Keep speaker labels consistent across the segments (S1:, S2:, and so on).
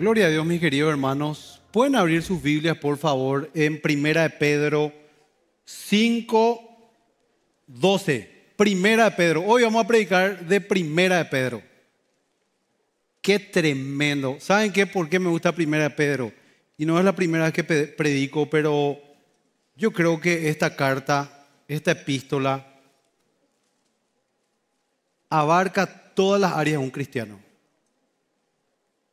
S1: Gloria a Dios, mis queridos hermanos. Pueden abrir sus Biblias, por favor, en Primera de Pedro 5, 12. Primera de Pedro. Hoy vamos a predicar de Primera de Pedro. Qué tremendo. ¿Saben qué? ¿Por qué me gusta Primera de Pedro? Y no es la primera vez que predico, pero yo creo que esta carta, esta epístola, abarca todas las áreas de un cristiano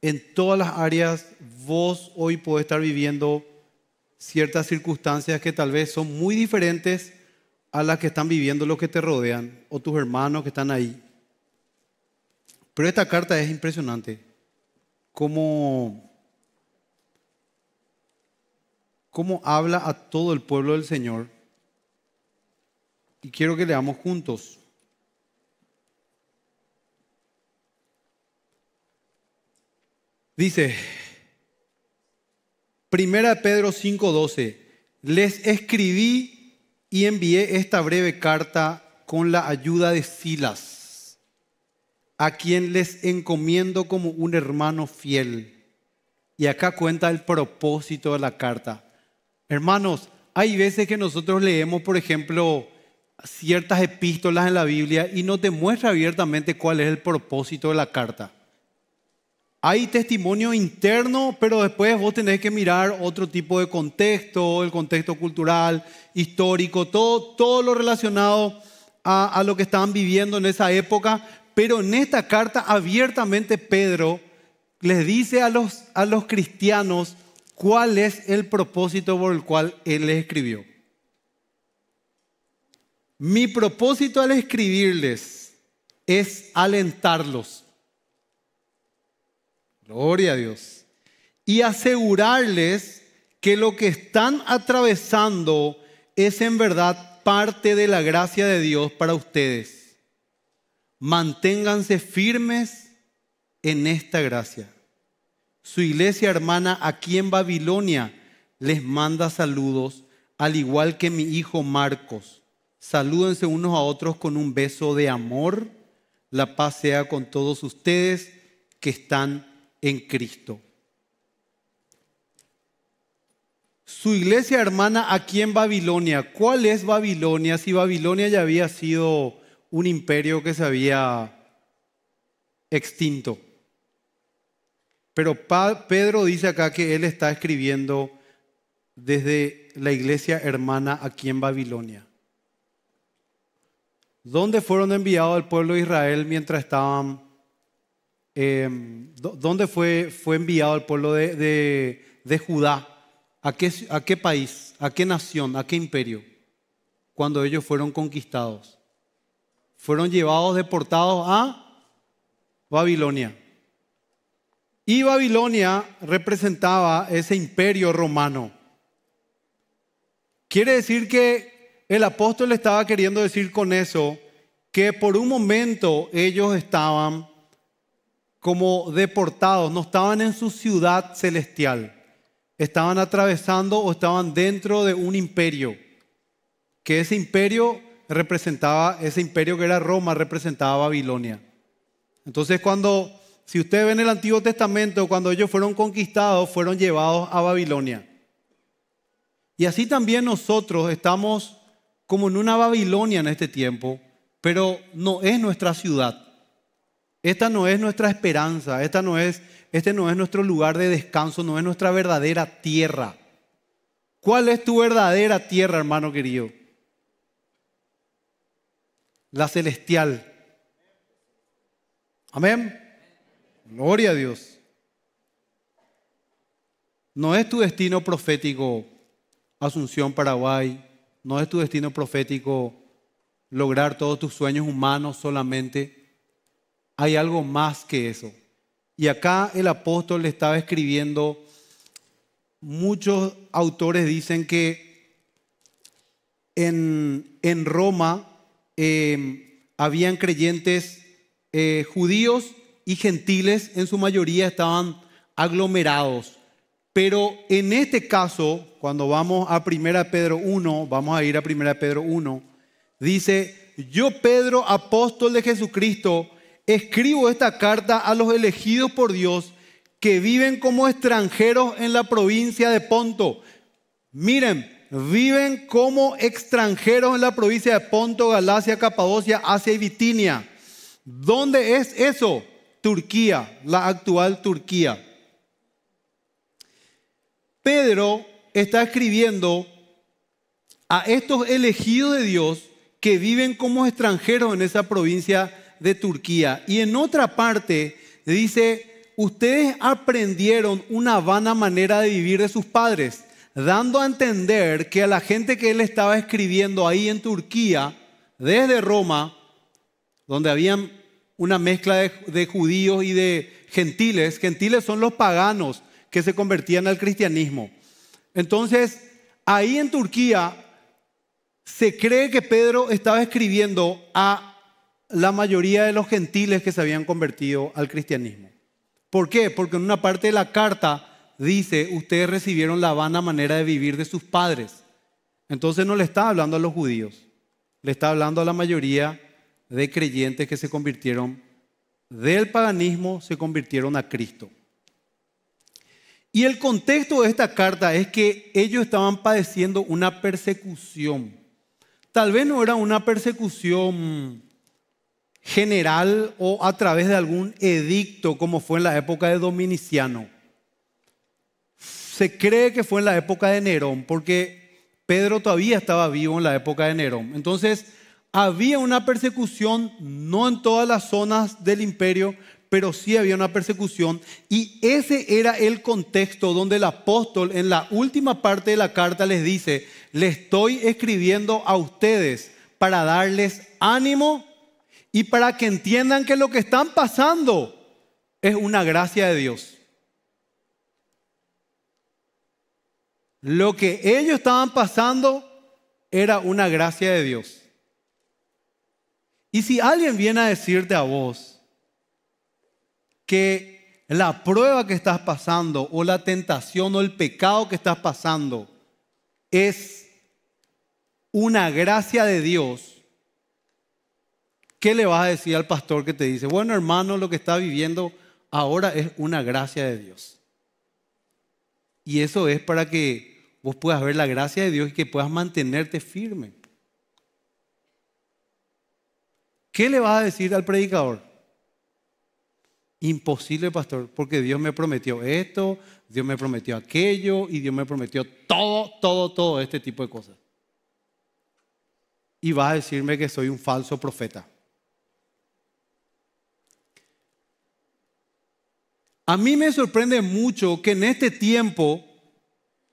S1: en todas las áreas vos hoy podés estar viviendo ciertas circunstancias que tal vez son muy diferentes a las que están viviendo los que te rodean o tus hermanos que están ahí. Pero esta carta es impresionante. Cómo, cómo habla a todo el pueblo del Señor. Y quiero que leamos juntos. Dice, Primera Pedro 5:12, les escribí y envié esta breve carta con la ayuda de Silas, a quien les encomiendo como un hermano fiel. Y acá cuenta el propósito de la carta. Hermanos, hay veces que nosotros leemos, por ejemplo, ciertas epístolas en la Biblia y no demuestra abiertamente cuál es el propósito de la carta. Hay testimonio interno, pero después vos tenés que mirar otro tipo de contexto, el contexto cultural, histórico, todo, todo lo relacionado a, lo que estaban viviendo en esa época. Pero en esta carta abiertamente Pedro les dice a los, a los cristianos cuál es el propósito por el cual él les escribió. Mi propósito al escribirles es alentarlos Gloria a Dios. Y asegurarles que lo que están atravesando es en verdad parte de la gracia de Dios para ustedes. Manténganse firmes en esta gracia. Su iglesia hermana aquí en Babilonia les manda saludos, al igual que mi hijo Marcos. Salúdense unos a otros con un beso de amor. La paz sea con todos ustedes que están en Cristo. Su iglesia hermana aquí en Babilonia, ¿cuál es Babilonia? Si Babilonia ya había sido un imperio que se había extinto. Pero Pedro dice acá que él está escribiendo desde la iglesia hermana aquí en Babilonia. ¿Dónde fueron enviados al pueblo de Israel mientras estaban Em, ¿dónde fue, fue enviado el pueblo de, Judá? ¿A qué, ¿A qué, país? ¿A qué nación? ¿A qué imperio? Cuando ellos fueron conquistados. Fueron llevados, deportados a Babilonia. Y Babilonia representaba ese imperio romano. Quiere decir que el apóstol estaba queriendo decir con eso que por un momento ellos estaban como deportados, no estaban en su ciudad celestial, estaban atravesando o estaban dentro de un imperio, que ese imperio representaba, ese imperio que era Roma, representaba Babilonia. Entonces cuando, si ustedes ven el Antiguo Testamento, cuando ellos fueron conquistados, fueron llevados a Babilonia. Y así también nosotros estamos como en una Babilonia en este tiempo, pero no es nuestra ciudad. Esta no es nuestra esperanza, esta no es, este no es nuestro lugar de descanso, no es nuestra verdadera tierra. ¿Cuál es tu verdadera tierra, hermano querido? La celestial. Amén. Gloria a Dios. No es tu destino profético Asunción, Paraguay. No es tu destino profético lograr todos tus sueños humanos solamente hay algo más que eso. Y acá el apóstol le estaba escribiendo, muchos autores dicen que en, Roma em, habían creyentes eh, judíos y gentiles, en su mayoría estaban aglomerados. Pero en este caso, cuando vamos a 1 Pedro 1, vamos a ir a 1 Pedro 1, dice, yo Pedro, apóstol de Jesucristo, Escribo esta carta a los elegidos por Dios que viven como extranjeros en la provincia de Ponto. Miren, viven como extranjeros en la provincia de Ponto, Galacia, Capadocia, Asia y Bitinia. ¿Dónde es eso? Turquía, la actual Turquía. Pedro está escribiendo a estos elegidos de Dios que viven como extranjeros en esa provincia de Turquía. Y en otra parte dice, ustedes aprendieron una vana manera de vivir de sus padres, dando a entender que a la gente que él estaba escribiendo ahí en Turquía, desde Roma, donde habían una mezcla de, de judíos y de gentiles, gentiles son los paganos que se convertían al cristianismo. Entonces, ahí en Turquía se cree que Pedro estaba escribiendo a la mayoría de los gentiles que se habían convertido al cristianismo. ¿Por qué? Porque en una parte de la carta dice, ustedes recibieron la vana manera de vivir de sus padres. Entonces no le está hablando a los judíos, le está hablando a la mayoría de creyentes que se convirtieron del paganismo, se convirtieron a Cristo. Y el contexto de esta carta es que ellos estaban padeciendo una persecución. Tal vez no era una persecución general o a través de algún edicto como fue en la época de Dominiciano. Se cree que fue en la época de Nerón, porque Pedro todavía estaba vivo en la época de Nerón. Entonces, había una persecución, no en todas las zonas del imperio, pero sí había una persecución. Y ese era el contexto donde el apóstol en la última parte de la carta les dice, le estoy escribiendo a ustedes para darles ánimo y para que entiendan que lo que están pasando es una gracia de Dios. Lo que ellos estaban pasando era una gracia de Dios. Y si alguien viene a decirte a vos que la prueba que estás pasando o la tentación o el pecado que estás pasando es una gracia de Dios, ¿Qué le vas a decir al pastor que te dice, bueno hermano, lo que está viviendo ahora es una gracia de Dios? Y eso es para que vos puedas ver la gracia de Dios y que puedas mantenerte firme. ¿Qué le vas a decir al predicador? Imposible, pastor, porque Dios me prometió esto, Dios me prometió aquello y Dios me prometió todo, todo, todo este tipo de cosas. Y vas a decirme que soy un falso profeta. A mí me sorprende mucho que en este tiempo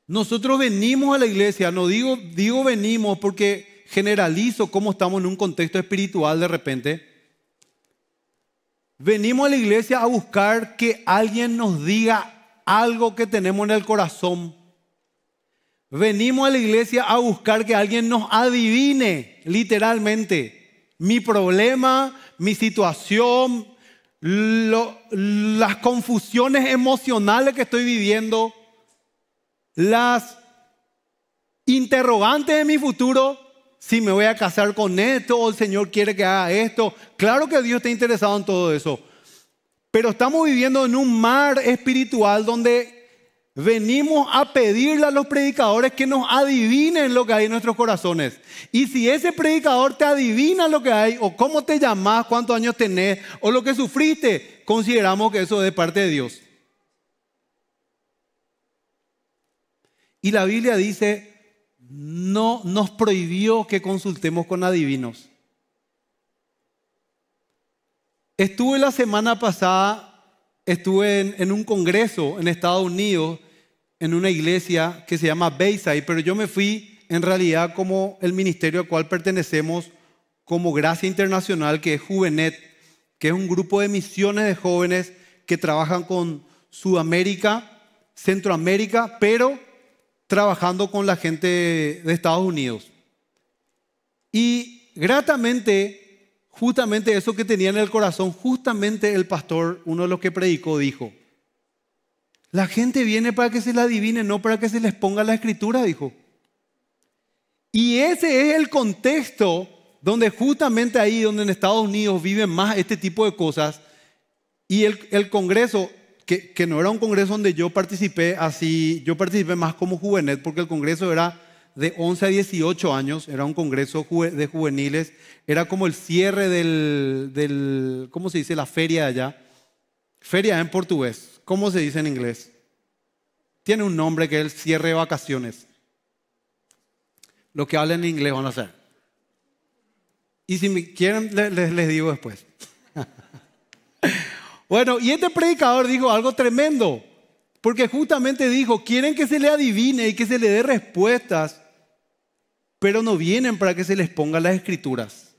S1: nosotros venimos a la iglesia, no digo, digo venimos porque generalizo cómo estamos en un contexto espiritual de repente. Venimos a la iglesia a buscar que alguien nos diga algo que tenemos en el corazón. Venimos a la iglesia a buscar que alguien nos adivine, literalmente, mi problema, mi situación, las confusiones emocionales que estoy viviendo, las interrogantes de mi futuro, si me voy a casar con esto o el Señor quiere que haga esto. Claro que Dios está interesado en todo eso. Pero estamos viviendo en un mar espiritual donde Venimos a pedirle a los predicadores que nos adivinen lo que hay en nuestros corazones. Y si ese predicador te adivina lo que hay, o cómo te llamás, cuántos años tenés, o lo que sufriste, consideramos que eso es de parte de Dios. Y la Biblia dice, no nos prohibió que consultemos con adivinos. Estuve la semana pasada, estuve en, en un congreso en Estados Unidos en una iglesia que se llama Bayside, pero yo me fui en realidad como el ministerio al cual pertenecemos como Gracia Internacional, que es Juvenet, que es un grupo de misiones de jóvenes que trabajan con Sudamérica, Centroamérica, pero trabajando con la gente de Estados Unidos. Y gratamente, justamente eso que tenía en el corazón, justamente el pastor, uno de los que predicó, dijo, la gente viene para que se la adivine, no para que se les ponga la escritura, dijo. Y ese es el contexto donde justamente ahí, donde en Estados Unidos viven más este tipo de cosas, y el, Congreso, que, no era un Congreso donde yo participé así, yo participé más como juvenil, porque el Congreso era de 11 a 18 años, era un Congreso de juveniles, era como el cierre del, del ¿cómo se dice? La feria allá. Feria en portugués, ¿Cómo se dice en inglés? Tiene un nombre que es el cierre de vacaciones. Lo que hablan en inglés van a ser. Y si me quieren, les digo después. bueno, y este predicador dijo algo tremendo, porque justamente dijo, quieren que se le adivine y que se le dé respuestas, pero no vienen para que se les ponga las escrituras.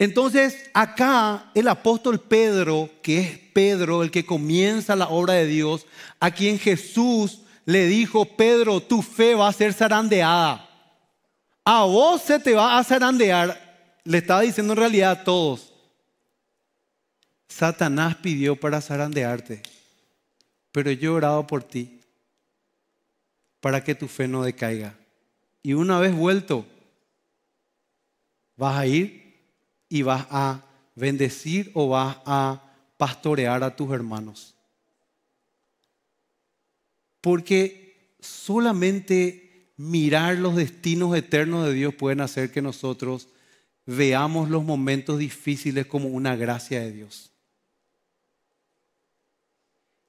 S1: Entonces, acá el apóstol Pedro, que es Pedro el que comienza la obra de Dios, a quien Jesús le dijo, Pedro, tu fe va a ser zarandeada. A vos se te va a zarandear. Le estaba diciendo en realidad a todos. Satanás pidió para zarandearte, pero yo he orado por ti para que tu fe no decaiga. Y una vez vuelto, vas a ir y vas a bendecir o vas a pastorear a tus hermanos. Porque solamente mirar los destinos eternos de Dios pueden hacer que nosotros veamos los momentos difíciles como una gracia de Dios.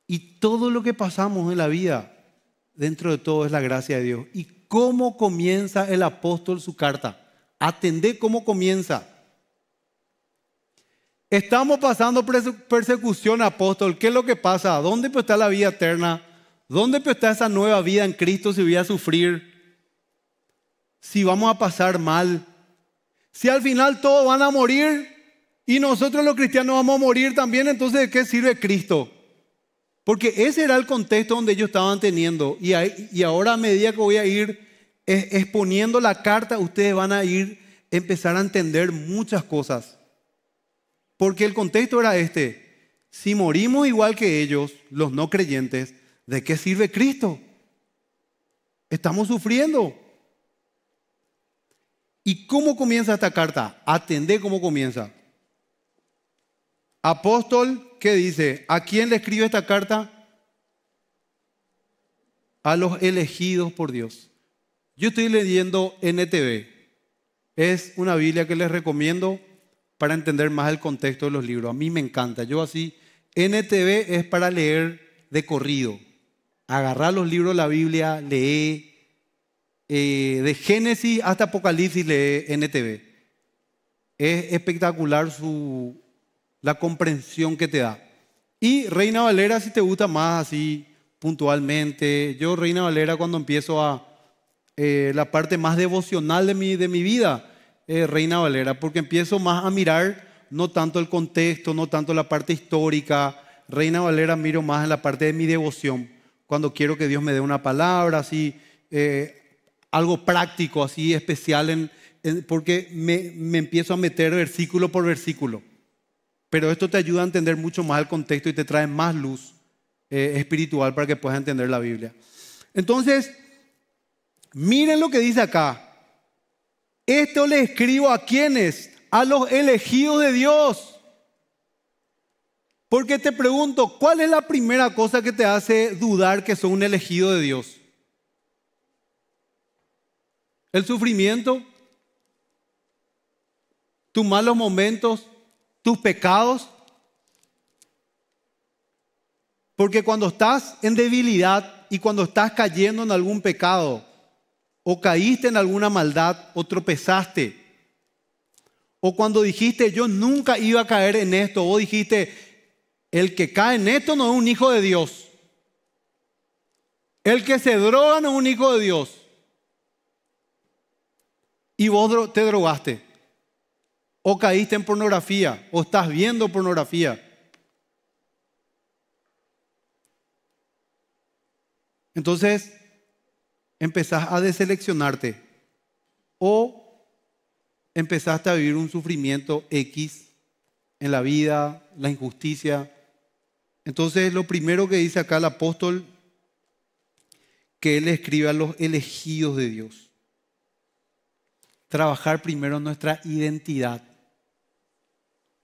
S1: Y todo lo que pasamos en la vida, dentro de todo, es la gracia de Dios. ¿Y cómo comienza el apóstol su carta? Atendé cómo comienza. Estamos pasando persecución, apóstol. ¿Qué es lo que pasa? ¿Dónde pues está la vida eterna? ¿Dónde pues está esa nueva vida en Cristo si voy a sufrir? Si vamos a pasar mal. Si al final todos van a morir y nosotros los cristianos vamos a morir también, entonces ¿de qué sirve Cristo? Porque ese era el contexto donde ellos estaban teniendo. Y, ahora a medida que voy a ir exponiendo la carta, ustedes van a ir empezar a entender muchas cosas. Porque el contexto era este. Si morimos igual que ellos, los no creyentes, ¿de qué sirve Cristo? Estamos sufriendo. ¿Y cómo comienza esta carta? Atendé cómo comienza. Apóstol, que dice? ¿A quién le escribe esta carta? A los elegidos por Dios. Yo estoy leyendo NTV. Es una Biblia que les recomiendo para entender más el contexto de los libros. A mí me encanta. Yo así, NTV es para leer de corrido. Agarrar los libros de la Biblia, leer eh, de Génesis hasta Apocalipsis, lee NTV. Es espectacular su, la comprensión que te da. Y Reina Valera, si te gusta más así puntualmente. Yo, Reina Valera, cuando empiezo a eh, la parte más devocional de mi, de mi vida, eh, Reina Valera, porque empiezo más a mirar no tanto el contexto, no tanto la parte histórica. Reina Valera miro más en la parte de mi devoción, cuando quiero que Dios me dé una palabra, así, eh, algo práctico, así especial, porque me, empiezo a meter versículo por versículo. Pero esto te ayuda a entender mucho más el contexto y te trae más luz eh, espiritual para que puedas entender la Biblia. Entonces, miren lo que dice acá. Esto le escribo a quienes, a los elegidos de Dios. Porque te pregunto, ¿cuál es la primera cosa que te hace dudar que son un elegido de Dios? ¿El sufrimiento? ¿Tus malos momentos? ¿Tus pecados? Porque cuando estás en debilidad y cuando estás cayendo en algún pecado, o caíste en alguna maldad o tropezaste. O cuando dijiste, yo nunca iba a caer en esto, o dijiste, el que cae en esto no es un hijo de Dios. El que se droga no es un hijo de Dios. Y vos te drogaste. O caíste en pornografía, o estás viendo pornografía. Entonces, empezás a deseleccionarte o empezaste a vivir un sufrimiento X en la vida, la injusticia. Entonces lo primero que dice acá el apóstol, que él escribe a los elegidos de Dios. Trabajar primero nuestra identidad.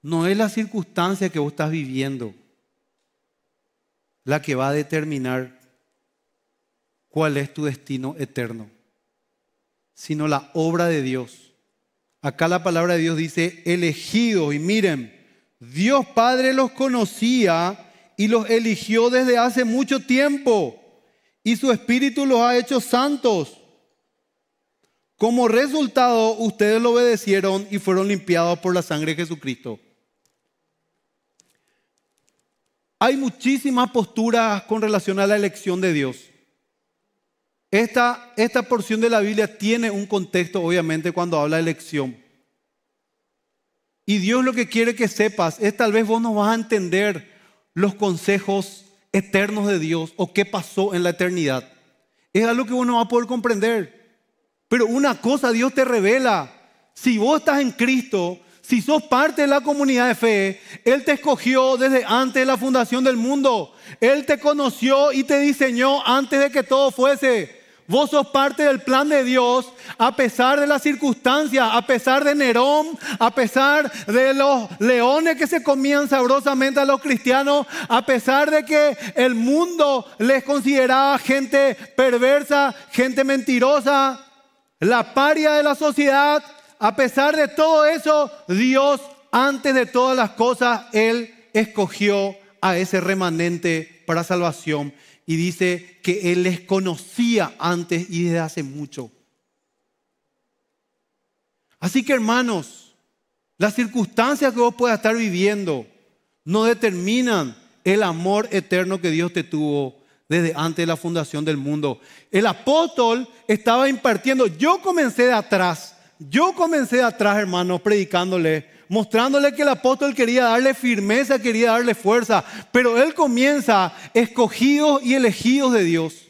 S1: No es la circunstancia que vos estás viviendo la que va a determinar cuál es tu destino eterno, sino la obra de Dios. Acá la palabra de Dios dice elegido. y miren, Dios Padre los conocía y los eligió desde hace mucho tiempo y su espíritu los ha hecho santos. Como resultado, ustedes lo obedecieron y fueron limpiados por la sangre de Jesucristo. Hay muchísimas posturas con relación a la elección de Dios. Esta, esta porción de la Biblia tiene un contexto, obviamente, cuando habla de elección. Y Dios lo que quiere que sepas es tal vez vos no vas a entender los consejos eternos de Dios o qué pasó en la eternidad. Es algo que vos no vas a poder comprender. Pero una cosa Dios te revela. Si vos estás en Cristo, si sos parte de la comunidad de fe, Él te escogió desde antes de la fundación del mundo. Él te conoció y te diseñó antes de que todo fuese. Vos sos parte del plan de Dios a pesar de las circunstancias, a pesar de Nerón, a pesar de los leones que se comían sabrosamente a los cristianos, a pesar de que el mundo les consideraba gente perversa, gente mentirosa, la paria de la sociedad. A pesar de todo eso, Dios, antes de todas las cosas, Él escogió a ese remanente para salvación y dice que Él les conocía antes y desde hace mucho. Así que hermanos, las circunstancias que vos puedas estar viviendo no determinan el amor eterno que Dios te tuvo desde antes de la fundación del mundo. El apóstol estaba impartiendo, yo comencé de atrás, yo comencé de atrás hermanos predicándole mostrándole que el apóstol quería darle firmeza, quería darle fuerza, pero él comienza escogidos y elegidos de Dios,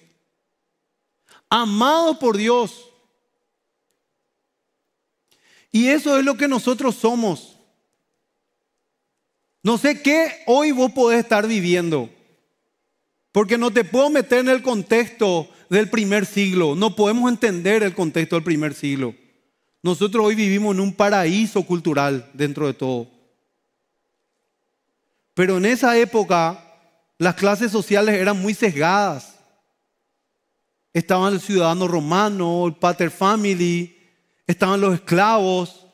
S1: amados por Dios. Y eso es lo que nosotros somos. No sé qué hoy vos podés estar viviendo, porque no te puedo meter en el contexto del primer siglo, no podemos entender el contexto del primer siglo. Nosotros hoy vivimos en un paraíso cultural dentro de todo. Pero en esa época las clases sociales eran muy sesgadas. Estaban el ciudadano romano, el pater family, estaban los esclavos,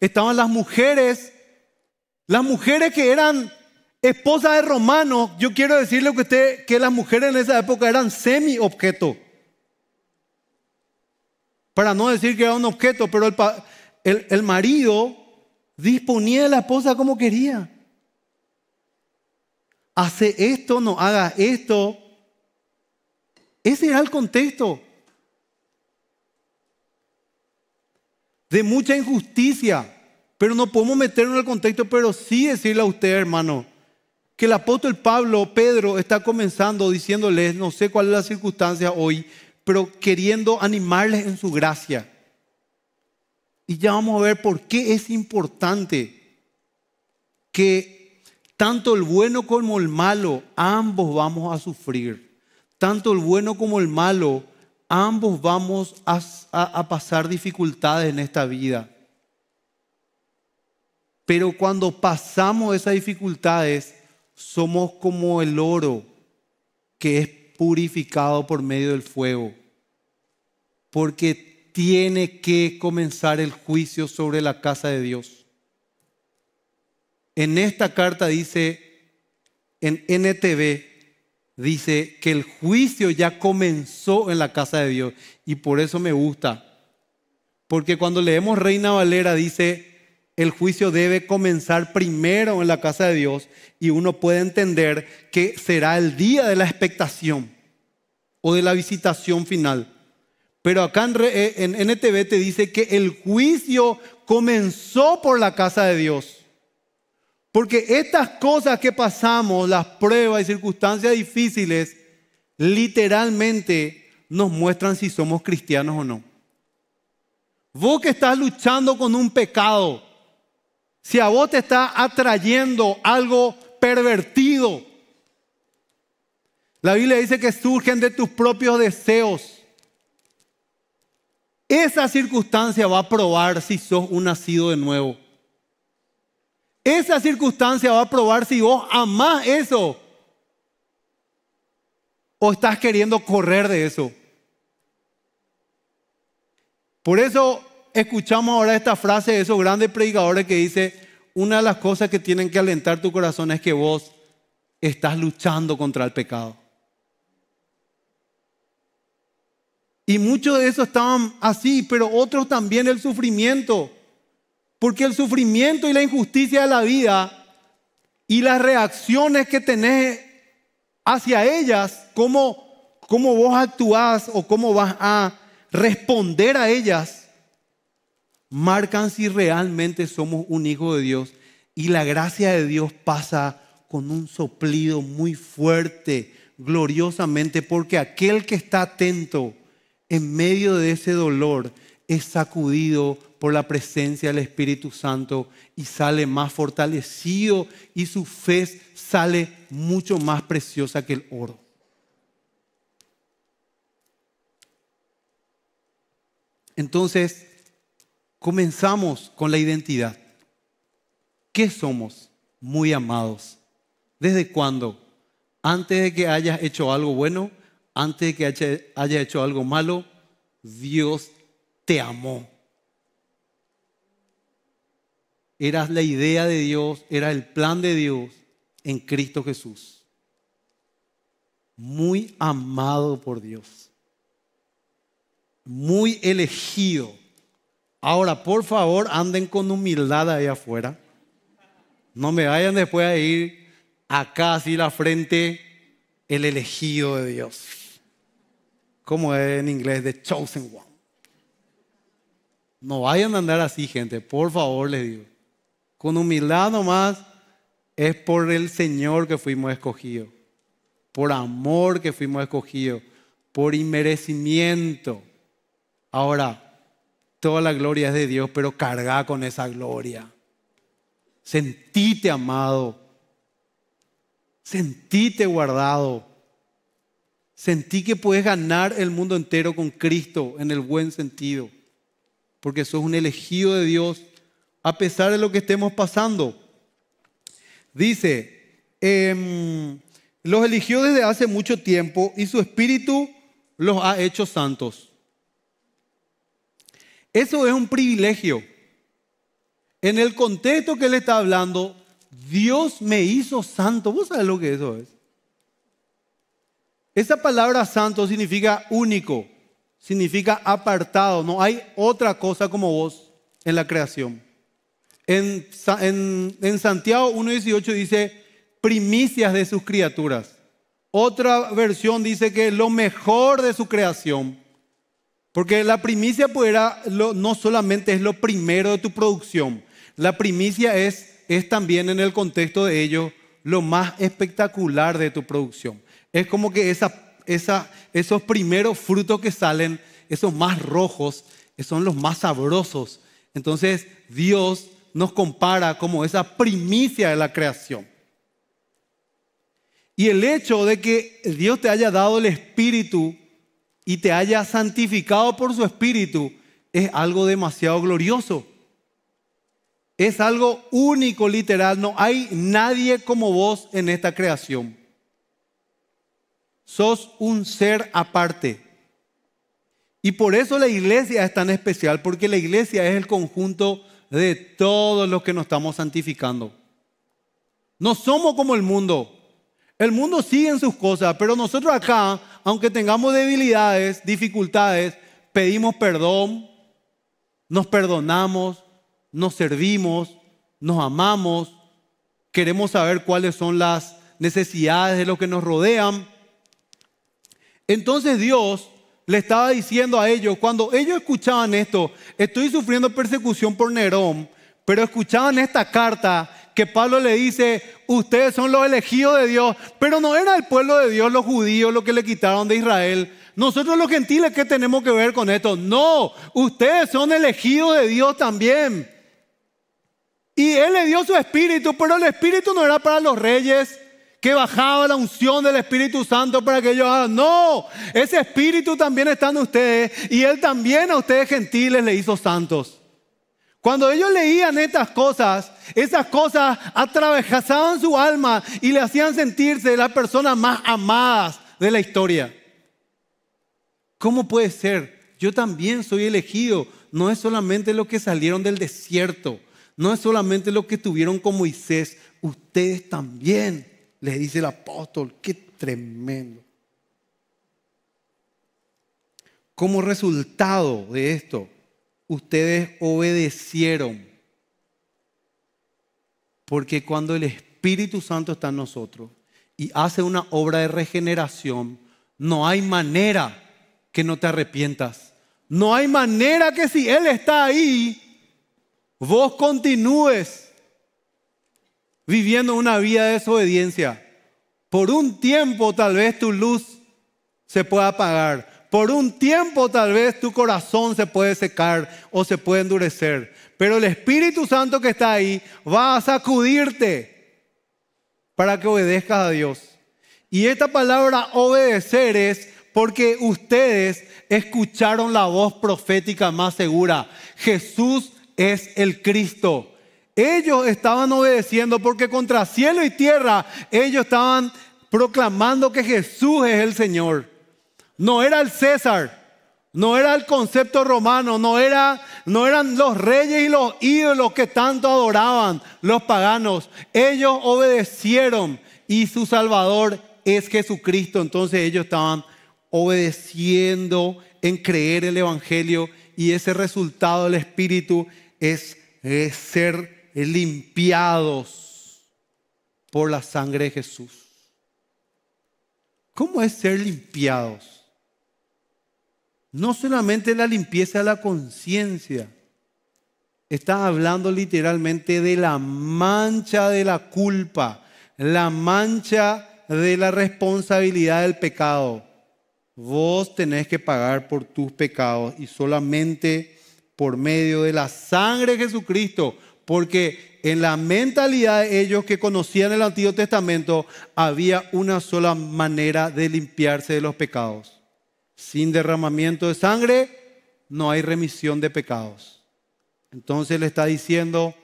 S1: estaban las mujeres, las mujeres que eran esposas de romanos. Yo quiero decirle a usted que las mujeres en esa época eran semi-objeto para no decir que era un objeto, pero el, marido disponía de la esposa como quería. Hace esto, no haga esto. Ese era el contexto. De mucha injusticia. Pero no podemos meternos en el contexto, pero sí decirle a usted, hermano, que el apóstol Pablo, Pedro, está comenzando diciéndoles, no sé cuál es la circunstancia hoy, pero queriendo animarles en su gracia. Y ya vamos a ver por qué es importante que tanto el bueno como el malo, ambos vamos a sufrir. Tanto el bueno como el malo, ambos vamos a, pasar dificultades en esta vida. Pero cuando pasamos esas dificultades, somos como el oro que es purificado por medio del fuego, porque tiene que comenzar el juicio sobre la casa de Dios. En esta carta dice, en NTV, dice que el juicio ya comenzó en la casa de Dios. Y por eso me gusta. Porque cuando leemos Reina Valera dice, el juicio debe comenzar primero en la casa de Dios y uno puede entender que será el día de la expectación o de la visitación final. Pero acá en, eh, NTV te dice que el juicio comenzó por la casa de Dios. Porque estas cosas que pasamos, las pruebas y circunstancias difíciles, literalmente nos muestran si somos cristianos o no. Vos que estás luchando con un pecado, si a vos te está atrayendo algo pervertido, la Biblia dice que surgen de tus propios deseos. Esa circunstancia va a probar si sos un nacido de nuevo. Esa circunstancia va a probar si vos amás eso o estás queriendo correr de eso. Por eso escuchamos ahora esta frase de esos grandes predicadores que dice, una de las cosas que tienen que alentar tu corazón es que vos estás luchando contra el pecado. Y muchos de esos estaban así, pero otros también el sufrimiento. Porque el sufrimiento y la injusticia de la vida y las reacciones que tenés hacia ellas, cómo, cómo vos actuás o cómo vas a responder a ellas, marcan si realmente somos un hijo de Dios. Y la gracia de Dios pasa con un soplido muy fuerte, gloriosamente, porque aquel que está atento en medio de ese dolor es sacudido por la presencia del Espíritu Santo y sale más fortalecido y su fe sale mucho más preciosa que el oro. Entonces, comenzamos con la identidad. ¿Qué somos? Muy amados. ¿Desde cuándo? Antes de que hayas hecho algo bueno, antes de que hayas hecho algo malo, Dios te amó. Eras la idea de Dios, era el plan de Dios en Cristo Jesús. Muy amado por Dios. Muy elegido Ahora, por favor, anden con humildad ahí afuera. No me vayan después a ir acá así la frente, el elegido de Dios. Como es en inglés, the chosen one. No vayan a andar así, gente, por favor, les digo. Con humildad nomás es por el Señor que fuimos escogidos, por amor que fuimos escogidos, por inmerecimiento. Ahora, Toda la gloria es de Dios, pero carga con esa gloria. Sentíte amado. Sentíte guardado. Sentí que puedes ganar el mundo entero con Cristo en el buen sentido. Porque sos un elegido de Dios a pesar de lo que estemos pasando. Dice, em, los eligió desde hace mucho tiempo y su espíritu los ha hecho santos. Eso es un privilegio. En el contexto que él está hablando, Dios me hizo santo. ¿Vos sabés lo que eso es? Esa palabra santo significa único, significa apartado. No hay otra cosa como vos en la creación. En, en Santiago 1.18 dice primicias de sus criaturas. Otra versión dice que lo mejor de su creación. Porque la primicia no solamente es lo primero de tu producción, la primicia es, es también en el contexto de ello lo más espectacular de tu producción. Es como que esa, esa, esos primeros frutos que salen, esos más rojos, son los más sabrosos. Entonces Dios nos compara como esa primicia de la creación. Y el hecho de que Dios te haya dado el espíritu y te haya santificado por su Espíritu es algo demasiado glorioso. Es algo único, literal. No hay nadie como vos en esta creación. Sos un ser aparte. Y por eso la iglesia es tan especial, porque la iglesia es el conjunto de todos los que nos estamos santificando. No somos como el mundo. El mundo sigue en sus cosas, pero nosotros acá aunque tengamos debilidades, dificultades, pedimos perdón, nos perdonamos, nos servimos, nos amamos, queremos saber cuáles son las necesidades de los que nos rodean. Entonces Dios le estaba diciendo a ellos, cuando ellos escuchaban esto, estoy sufriendo persecución por Nerón, pero escuchaban esta carta que Pablo le dice, ustedes son los elegidos de Dios, pero no era el pueblo de Dios, los judíos, los que le quitaron de Israel. Nosotros los gentiles, ¿qué tenemos que ver con esto? No, ustedes son elegidos de Dios también. Y Él le dio su espíritu, pero el espíritu no era para los reyes, que bajaba la unción del Espíritu Santo para que ellos hagan. No, ese espíritu también está en ustedes y Él también a ustedes gentiles le hizo santos. Cuando ellos leían estas cosas, esas cosas atravesaban su alma y le hacían sentirse las personas más amadas de la historia. ¿Cómo puede ser? Yo también soy elegido. No es solamente lo que salieron del desierto, no es solamente lo que tuvieron con Moisés, ustedes también, le dice el apóstol. Qué tremendo. Como resultado de esto, ustedes obedecieron. Porque cuando el Espíritu Santo está en nosotros y hace una obra de regeneración, no hay manera que no te arrepientas. No hay manera que si Él está ahí, vos continúes viviendo una vida de desobediencia. Por un tiempo tal vez tu luz se pueda apagar, por un tiempo tal vez tu corazón se puede secar o se puede endurecer, pero el Espíritu Santo que está ahí va a sacudirte para que obedezcas a Dios. Y esta palabra obedecer es porque ustedes escucharon la voz profética más segura. Jesús es el Cristo. Ellos estaban obedeciendo porque contra cielo y tierra ellos estaban proclamando que Jesús es el Señor no era el César, no era el concepto romano, no, era, no eran los reyes y los ídolos que tanto adoraban los paganos. Ellos obedecieron y su Salvador es Jesucristo. Entonces ellos estaban obedeciendo en creer el Evangelio y ese resultado del Espíritu es, es ser limpiados por la sangre de Jesús. ¿Cómo es ser limpiados? no solamente la limpieza de la conciencia, está hablando literalmente de la mancha de la culpa, la mancha de la responsabilidad del pecado. Vos tenés que pagar por tus pecados y solamente por medio de la sangre de Jesucristo, porque en la mentalidad de ellos que conocían el Antiguo Testamento había una sola manera de limpiarse de los pecados sin derramamiento de sangre no hay remisión de pecados. Entonces le está diciendo,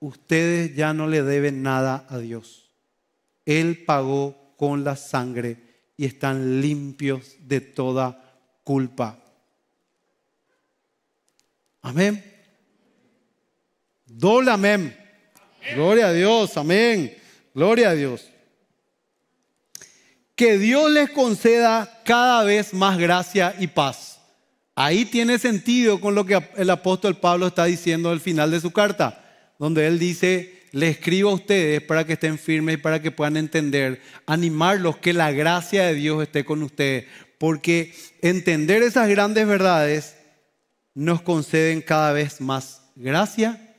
S1: ustedes ya no le deben nada a Dios. Él pagó con la sangre y están limpios de toda culpa. Amén. Doble amén. Gloria a Dios, amén. Gloria a Dios que Dios les conceda cada vez más gracia y paz. Ahí tiene sentido con lo que el apóstol Pablo está diciendo al final de su carta, donde él dice, le escribo a ustedes para que estén firmes y para que puedan entender, animarlos que la gracia de Dios esté con ustedes, porque entender esas grandes verdades nos conceden cada vez más gracia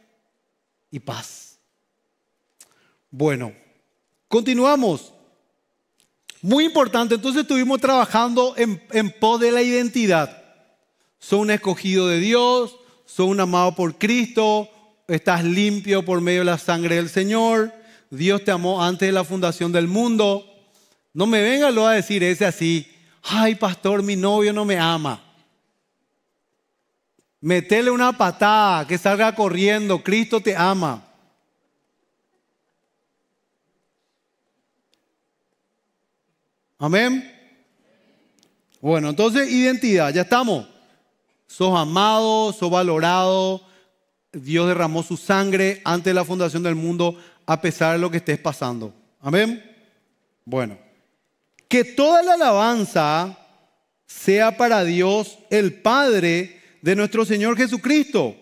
S1: y paz. Bueno, continuamos. Muy importante, entonces estuvimos trabajando en, pos de la identidad. Soy un escogido de Dios, soy un amado por Cristo, estás limpio por medio de la sangre del Señor, Dios te amó antes de la fundación del mundo. No me venga lo a decir ese así, ay pastor, mi novio no me ama. Metele una patada, que salga corriendo, Cristo te ama. Amén. Bueno, entonces identidad, ya estamos. Sos amado, sos valorado. Dios derramó su sangre antes de la fundación del mundo a pesar de lo que estés pasando. Amén. Bueno, que toda la alabanza sea para Dios el Padre de nuestro Señor Jesucristo.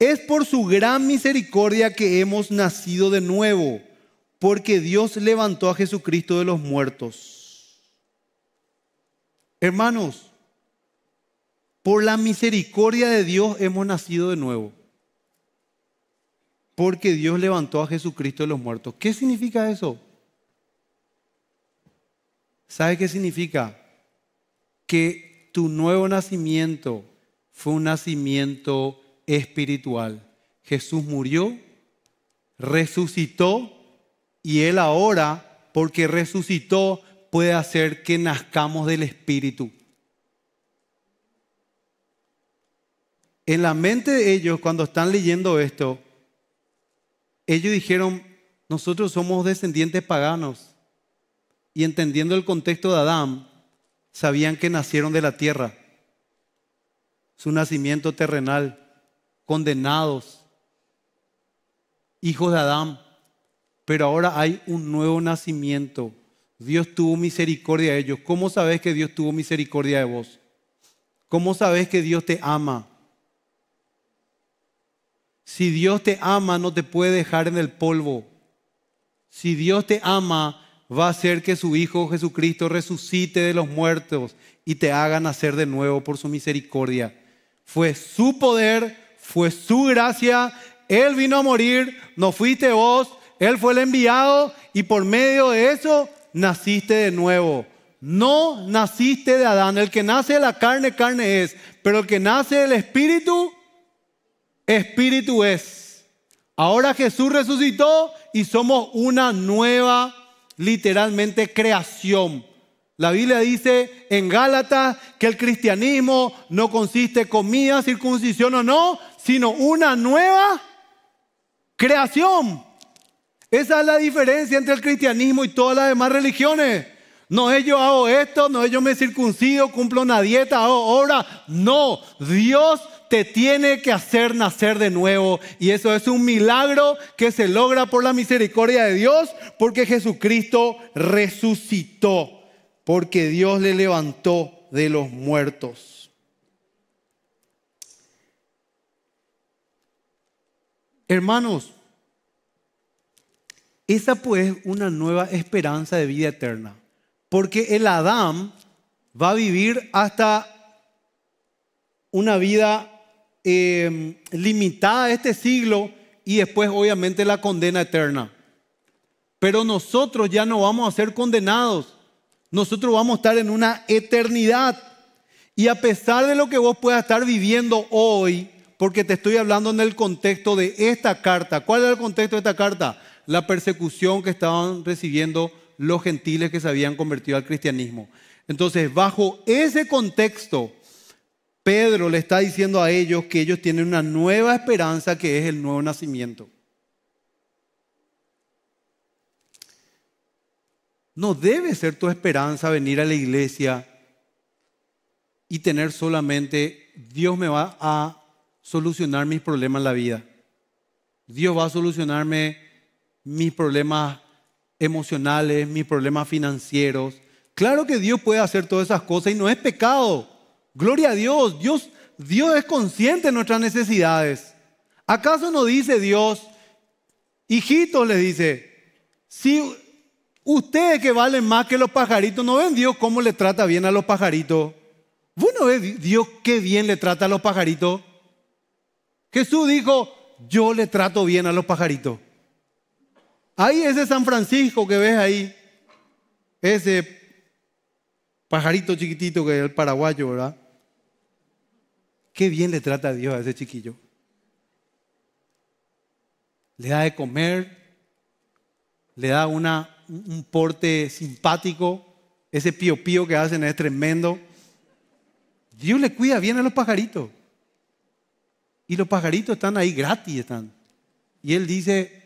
S1: Es por su gran misericordia que hemos nacido de nuevo, porque Dios levantó a Jesucristo de los muertos Hermanos, por la misericordia de Dios hemos nacido de nuevo. Porque Dios levantó a Jesucristo de los muertos. ¿Qué significa eso? ¿Sabe qué significa? Que tu nuevo nacimiento fue un nacimiento espiritual. Jesús murió, resucitó y Él ahora, porque resucitó, puede hacer que nazcamos del Espíritu. En la mente de ellos, cuando están leyendo esto, ellos dijeron, nosotros somos descendientes paganos. Y entendiendo el contexto de Adán, sabían que nacieron de la tierra, su nacimiento terrenal, condenados, hijos de Adán. Pero ahora hay un nuevo nacimiento Dios tuvo misericordia de ellos. ¿Cómo sabes que Dios tuvo misericordia de vos? ¿Cómo sabes que Dios te ama? Si Dios te ama, no te puede dejar en el polvo. Si Dios te ama, va a hacer que su Hijo Jesucristo resucite de los muertos y te haga nacer de nuevo por su misericordia. Fue su poder, fue su gracia. Él vino a morir, no fuiste vos, Él fue el enviado y por medio de eso naciste de nuevo. No naciste de Adán. El que nace de la carne, carne es. Pero el que nace del Espíritu, Espíritu es. Ahora Jesús resucitó y somos una nueva, literalmente, creación. La Biblia dice en Gálatas que el cristianismo no consiste en comida, circuncisión o no, sino una nueva creación. Esa es la diferencia entre el cristianismo y todas las demás religiones. No es yo hago esto, no es yo me circuncido, cumplo una dieta, hago obra. No, Dios te tiene que hacer nacer de nuevo. Y eso es un milagro que se logra por la misericordia de Dios, porque Jesucristo resucitó, porque Dios le levantó de los muertos. Hermanos, esa pues una nueva esperanza de vida eterna. Porque el Adán va a vivir hasta una vida em, limitada este siglo y después obviamente la condena eterna. Pero nosotros ya no vamos a ser condenados. Nosotros vamos a estar en una eternidad. Y a pesar de lo que vos puedas estar viviendo hoy, porque te estoy hablando en el contexto de esta carta. ¿Cuál es el contexto de esta carta? la persecución que estaban recibiendo los gentiles que se habían convertido al cristianismo. Entonces, bajo ese contexto, Pedro le está diciendo a ellos que ellos tienen una nueva esperanza que es el nuevo nacimiento. No debe ser tu esperanza venir a la iglesia y tener solamente Dios me va a solucionar mis problemas en la vida. Dios va a solucionarme mis problemas emocionales, mis problemas financieros. Claro que Dios puede hacer todas esas cosas y no es pecado. Gloria a Dios. Dios, Dios es consciente de nuestras necesidades. ¿Acaso no dice Dios, hijitos, le dice, si ustedes que valen más que los pajaritos, ¿no ven Dios cómo le trata bien a los pajaritos? ¿Vos no Dios qué bien le trata a los pajaritos? Jesús dijo, yo le trato bien a los pajaritos. Ahí ese San Francisco que ves ahí, ese pajarito chiquitito que es el paraguayo, ¿verdad? Qué bien le trata a Dios a ese chiquillo. Le da de comer, le da una, un porte simpático, ese pío pío que hacen es tremendo. Dios le cuida bien a los pajaritos. Y los pajaritos están ahí gratis, están. Y él dice,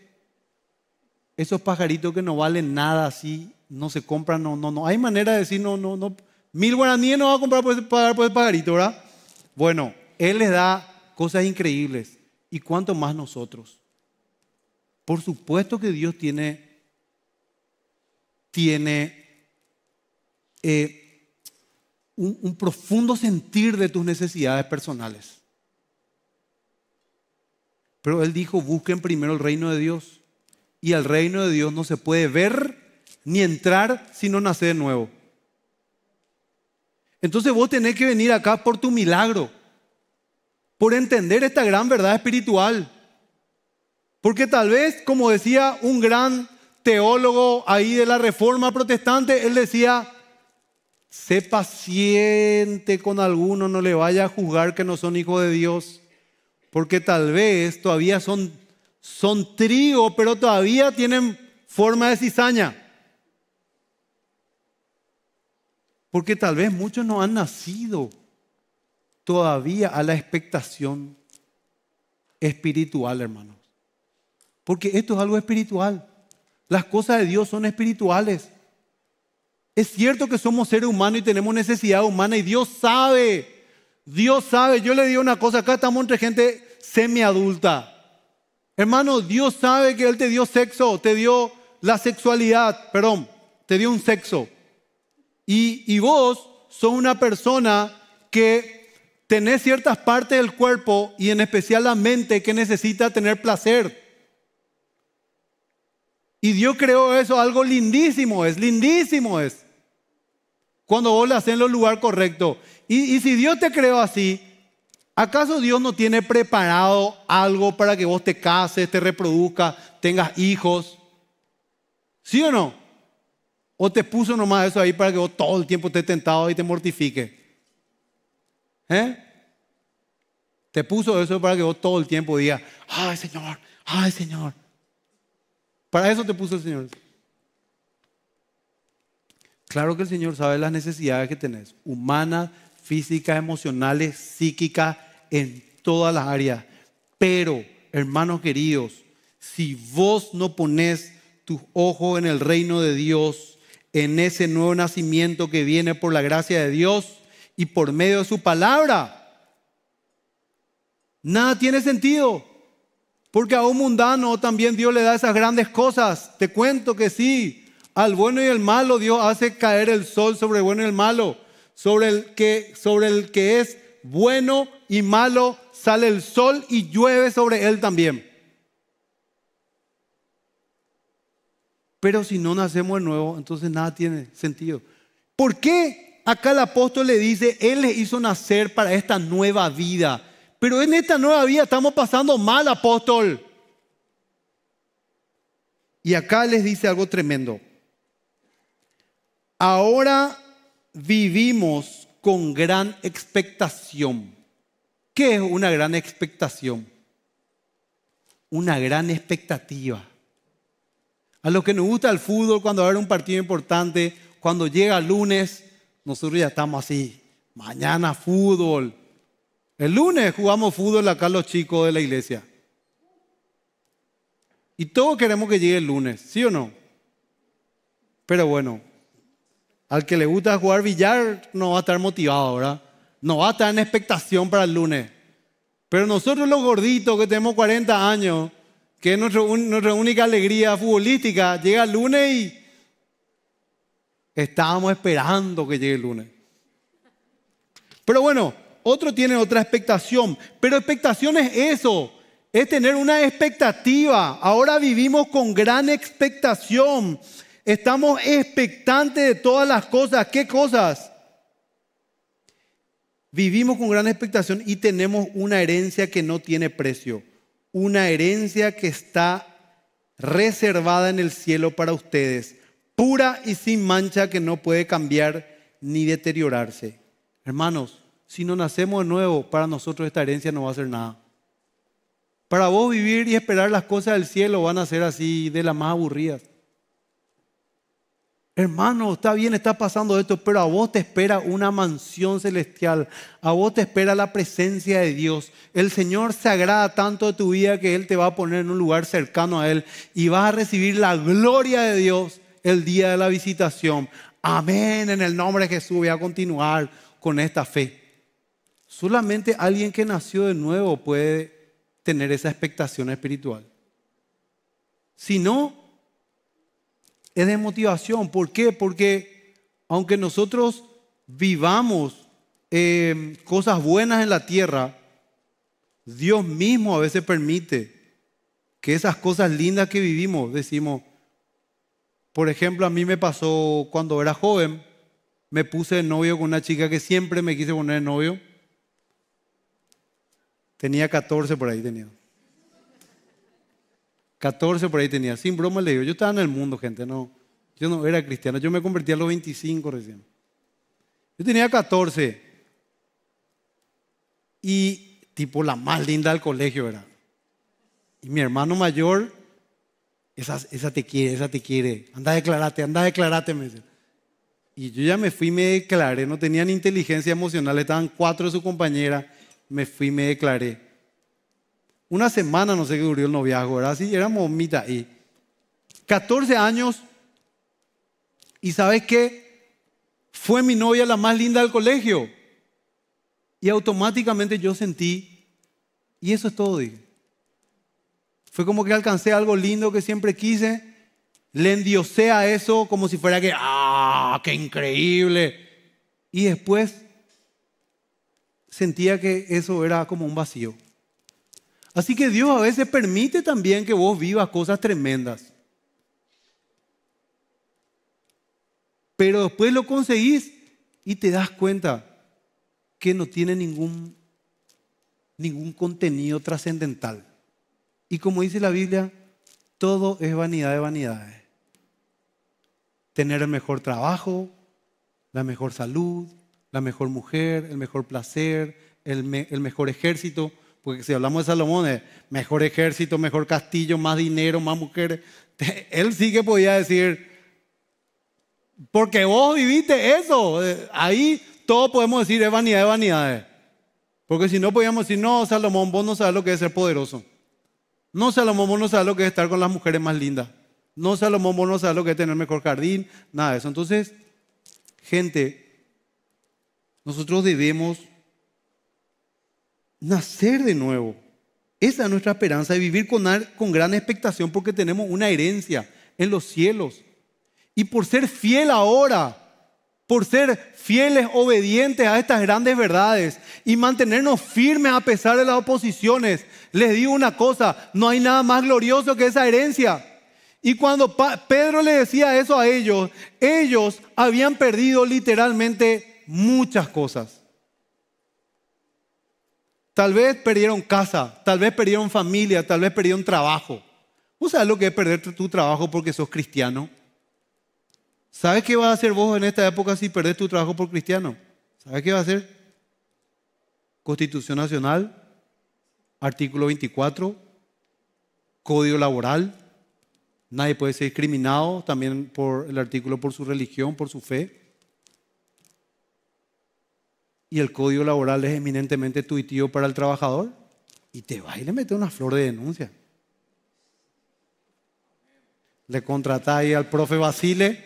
S1: esos pajaritos que no valen nada así, no se compran, no, no, no. Hay manera de decir, no, no, no, mil guaraníes no va a comprar por ese, pagar por pajarito, ¿verdad? Bueno, Él les da cosas increíbles. ¿Y cuánto más nosotros? Por supuesto que Dios tiene, tiene eh, un profundo sentir de tus necesidades personales. Pero Él dijo, busquen primero el reino de Dios y el reino de Dios no se puede ver ni entrar si no nace de nuevo. Entonces vos tenés que venir acá por tu milagro, por entender esta gran verdad espiritual. Porque tal vez, como decía un gran teólogo ahí de la Reforma Protestante, él decía, sé paciente con alguno, no le vaya a juzgar que no son hijos de Dios, porque tal vez todavía son son trigo, pero todavía tienen forma de cizaña. Porque tal vez muchos no han nacido todavía a la expectación espiritual, hermanos. Porque esto es algo espiritual. Las cosas de Dios son espirituales. Es cierto que somos seres humanos y tenemos necesidad humana y Dios sabe. Dios sabe. Yo le digo una cosa, acá estamos entre gente semi-adulta. Hermano, Dios sabe que Él te dio sexo, te dio la sexualidad, perdón, te dio un sexo. Y, vos sos una persona que tenés ciertas partes del cuerpo y en especial la mente que necesita tener placer. Y Dios creó eso, algo lindísimo es, lindísimo es. Cuando vos lo haces en el lugar correcto. Y, y si Dios te creó así, ¿Acaso Dios no tiene preparado algo para que vos te cases, te reproduzcas, tengas hijos? ¿Sí o no? ¿O te puso nomás eso ahí para que vos todo el tiempo estés tentado y te mortifique? ¿Eh? Te puso eso para que vos todo el tiempo digas, ay Señor, ay Señor. Para eso te puso el Señor. Claro que el Señor sabe las necesidades que tenés, humanas, físicas, emocionales, psíquicas, en todas las áreas. Pero, hermanos queridos, si vos no pones tus ojos en el reino de Dios, en ese nuevo nacimiento que viene por la gracia de Dios y por medio de su palabra, nada tiene sentido. Porque a un mundano también Dios le da esas grandes cosas. Te cuento que sí, al bueno y al malo Dios hace caer el sol sobre el bueno y el malo, sobre el que, sobre el que es bueno y malo, sale el sol y llueve sobre él también. Pero si no nacemos de nuevo, entonces nada tiene sentido. ¿Por qué acá el apóstol le dice, Él le hizo nacer para esta nueva vida? Pero en esta nueva vida estamos pasando mal, apóstol. Y acá les dice algo tremendo. Ahora vivimos con gran expectación. ¿Qué es una gran expectación? Una gran expectativa. A los que nos gusta el fútbol, cuando va a haber un partido importante, cuando llega el lunes, nosotros ya estamos así, mañana fútbol. El lunes jugamos fútbol acá los chicos de la iglesia. Y todos queremos que llegue el lunes, ¿sí o no? Pero bueno, al que le gusta jugar billar no va a estar motivado, ¿verdad? No va a estar en expectación para el lunes. Pero nosotros los gorditos que tenemos 40 años, que es nuestra única alegría futbolística, llega el lunes y estábamos esperando que llegue el lunes. Pero bueno, otro tiene otra expectación, pero expectación es eso, es tener una expectativa. Ahora vivimos con gran expectación. Estamos expectantes de todas las cosas. ¿Qué cosas? Vivimos con gran expectación y tenemos una herencia que no tiene precio. Una herencia que está reservada en el cielo para ustedes. Pura y sin mancha que no puede cambiar ni deteriorarse. Hermanos, si no nacemos de nuevo, para nosotros esta herencia no va a ser nada. Para vos vivir y esperar las cosas del cielo van a ser así de las más aburridas. Hermano, está bien, está pasando esto, pero a vos te espera una mansión celestial, a vos te espera la presencia de Dios. El Señor se agrada tanto de tu vida que Él te va a poner en un lugar cercano a Él y vas a recibir la gloria de Dios el día de la visitación. Amén, en el nombre de Jesús voy a continuar con esta fe. Solamente alguien que nació de nuevo puede tener esa expectación espiritual. Si no, es desmotivación. ¿Por qué? Porque aunque nosotros vivamos eh, cosas buenas en la tierra, Dios mismo a veces permite que esas cosas lindas que vivimos, decimos, por ejemplo, a mí me pasó cuando era joven, me puse de novio con una chica que siempre me quise poner de novio. Tenía 14 por ahí, tenía. 14 por ahí tenía. Sin broma le digo, yo estaba en el mundo, gente, no. Yo no era cristiano, yo me convertí a los 25 recién. Yo tenía 14. Y tipo la más linda del colegio era. Y mi hermano mayor, esa, esa te quiere, esa te quiere. Anda, declarate, anda, declarate, me dice. Y yo ya me fui, me declaré. No tenían inteligencia emocional, estaban cuatro de su compañera. Me fui, me declaré una semana, no sé qué duró el noviazgo, era así, éramos mitad y 14 años. ¿Y sabes qué? Fue mi novia la más linda del colegio. Y automáticamente yo sentí, y eso es todo, Fue como que alcancé algo lindo que siempre quise. Le endiosé a eso como si fuera que, ¡ah, qué increíble! Y después sentía que eso era como un vacío. Así que Dios a veces permite también que vos vivas cosas tremendas. Pero después lo conseguís y te das cuenta que no tiene ningún, ningún contenido trascendental. Y como dice la Biblia, todo es vanidad de vanidades. Tener el mejor trabajo, la mejor salud, la mejor mujer, el mejor placer, el mejor ejército porque si hablamos de Salomón, eh, mejor ejército, mejor castillo, más dinero, más mujeres, él sí que podía decir, porque vos viviste eso. Eh, ahí todos podemos decir es vanidad de vanidades. Porque si no podíamos decir, no, Salomón, vos no sabes lo que es ser poderoso. No, Salomón, vos no sabes lo que es estar con las mujeres más lindas. No, Salomón, vos no sabes lo que es tener mejor jardín, nada de eso. Entonces, gente, nosotros debemos nacer de nuevo. Esa es nuestra esperanza de vivir con, con gran expectación porque tenemos una herencia en los cielos. Y por ser fiel ahora, por ser fieles, obedientes a estas grandes verdades y mantenernos firmes a pesar de las oposiciones, les digo una cosa, no hay nada más glorioso que esa herencia. Y cuando Pedro le decía eso a ellos, ellos habían perdido literalmente muchas cosas. Tal vez perdieron casa, tal vez perdieron familia, tal vez perdieron trabajo. ¿Vos sabés lo que es perder tu trabajo porque sos cristiano? ¿Sabes qué va a hacer vos en esta época si perdés tu trabajo por cristiano? ¿Sabes qué va a hacer? Constitución Nacional, artículo 24, Código Laboral. Nadie puede ser discriminado también por el artículo por su religión, por su fe y el código laboral es eminentemente tuitivo para el trabajador, y te vas y le metes una flor de denuncia. Le contratáis al profe Basile,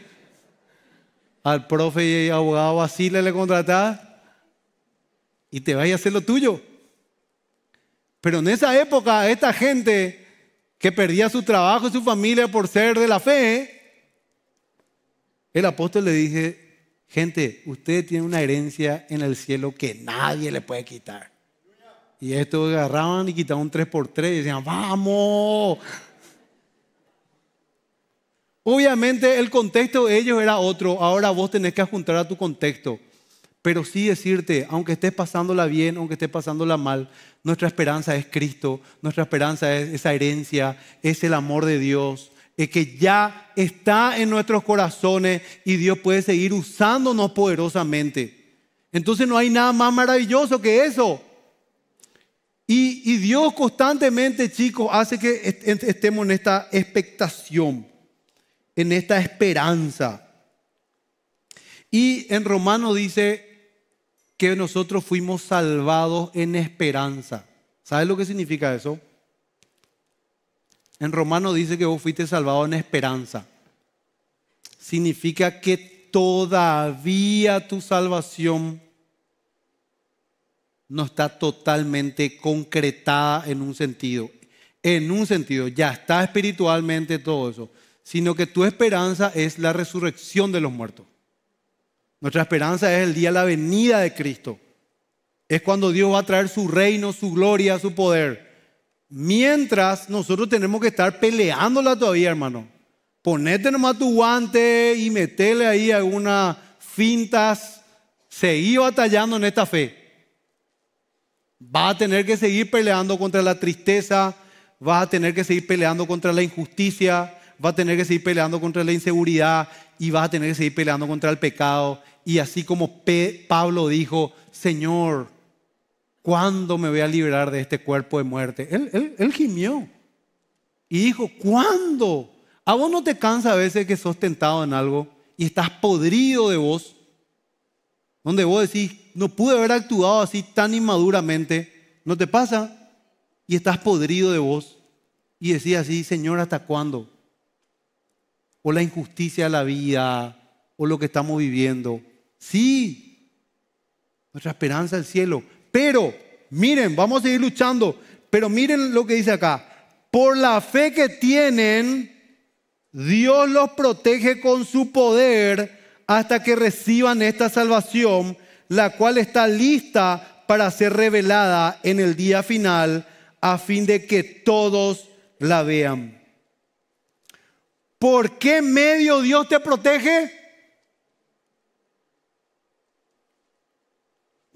S1: al profe y abogado Basile le contratás y te vas a hacer lo tuyo. Pero en esa época, esta gente que perdía su trabajo y su familia por ser de la fe, el apóstol le, dice... Gente, usted tiene una herencia en el cielo que nadie le puede quitar. Y esto agarraban y quitaban un 3x3 y decían, vamos. Obviamente el contexto de ellos era otro, ahora vos tenés que ajuntar a tu contexto. Pero sí decirte, aunque estés pasándola bien, aunque estés pasándola mal, nuestra esperanza es Cristo, nuestra esperanza es esa herencia, es el amor de Dios, es que ya está en nuestros corazones y Dios puede seguir usándonos poderosamente. Entonces no hay nada más maravilloso que eso. Y, Dios constantemente, chicos, hace que estemos en esta expectación, en esta esperanza. Y en Romano dice que nosotros fuimos salvados en esperanza. ¿Sabes lo que significa eso? En Romano dice que vos fuiste salvado en esperanza. Significa que todavía tu salvación no está totalmente concretada en un sentido. En un sentido, ya está espiritualmente todo eso, sino que tu esperanza es la resurrección de los muertos. Nuestra esperanza es el día de la venida de Cristo. Es cuando Dios va a traer su reino, su gloria, su poder. Mientras nosotros tenemos que estar peleándola todavía, hermano. Ponete nomás tu guante y metele ahí algunas fintas. Seguí batallando en esta fe. Vas a tener que seguir peleando contra la tristeza, vas a tener que seguir peleando contra la injusticia, vas a tener que seguir peleando contra la inseguridad y vas a tener que seguir peleando contra el pecado. Y así como Pablo dijo, Señor, ¿cuándo me voy a liberar de este cuerpo de muerte? Él, gimió y dijo, ¿cuándo? ¿A vos no te cansa a veces que sos tentado en algo y estás podrido de vos? Donde vos decís, no pude haber actuado así tan inmaduramente, ¿no te pasa? Y estás podrido de vos y decís así, Señor, ¿hasta cuándo? O la injusticia a la vida, o lo que estamos viviendo. Sí, nuestra esperanza al cielo. Pero, miren, vamos a seguir luchando. Pero miren lo que dice acá. Por la fe que tienen, Dios los protege con su poder hasta que reciban esta salvación, la cual está lista para ser revelada en el día final, a fin de que todos la vean. ¿Por qué medio Dios te protege?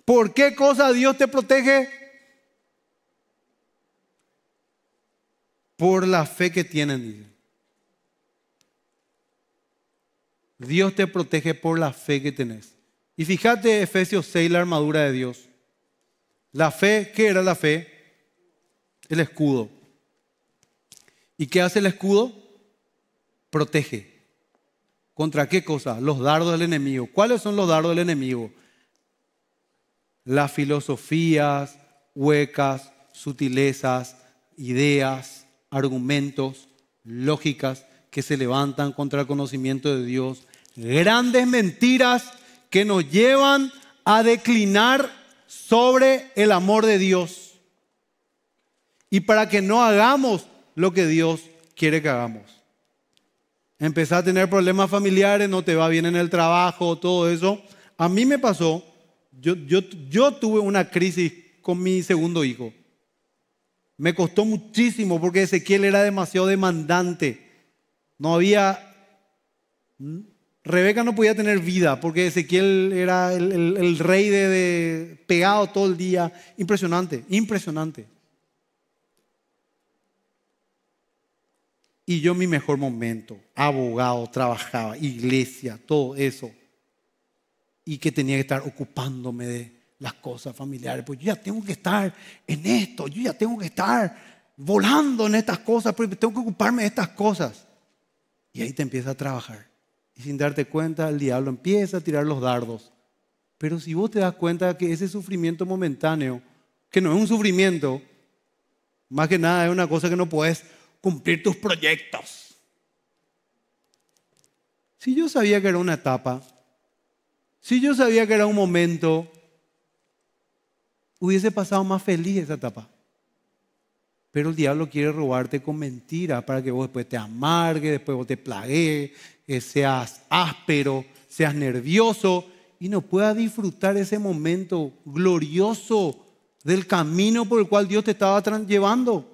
S1: ¿Por qué cosa Dios te protege? Por la fe que tienen. Dios te protege por la fe que tenés. Y fíjate Efesios 6, la armadura de Dios. La fe, ¿qué era la fe? El escudo. ¿Y qué hace el escudo? Protege. ¿Contra qué cosa? Los dardos del enemigo. ¿Cuáles son los dardos del enemigo? las filosofías huecas, sutilezas, ideas, argumentos, lógicas que se levantan contra el conocimiento de Dios, grandes mentiras que nos llevan a declinar sobre el amor de Dios y para que no hagamos lo que Dios quiere que hagamos. Empezar a tener problemas familiares, no te va bien en el trabajo, todo eso. A mí me pasó yo, tuve una crisis con mi segundo hijo. Me costó muchísimo porque Ezequiel era demasiado demandante. No había... Mm, Rebeca no podía tener vida porque Ezequiel era el, rey de, de, pegado todo el día. Impresionante, impresionante. Y yo mi mejor momento, abogado, trabajaba, iglesia, todo eso y que tenía que estar ocupándome de las cosas familiares. Pues yo ya tengo que estar en esto, yo ya tengo que estar volando en estas cosas, porque tengo que ocuparme de estas cosas. Y ahí te empieza a trabajar. Y sin darte cuenta, el diablo empieza a tirar los dardos. Pero si vos te das cuenta que ese sufrimiento momentáneo, que no es un sufrimiento, más que nada es una cosa que no puedes cumplir tus proyectos. Si yo sabía que era una etapa, si yo sabía que era un momento, hubiese pasado más feliz esa etapa. Pero el diablo quiere robarte con mentiras para que vos después te amargues, después vos te plagues, que eh, seas áspero, seas nervioso y no puedas disfrutar ese momento glorioso del camino por el cual Dios te estaba llevando.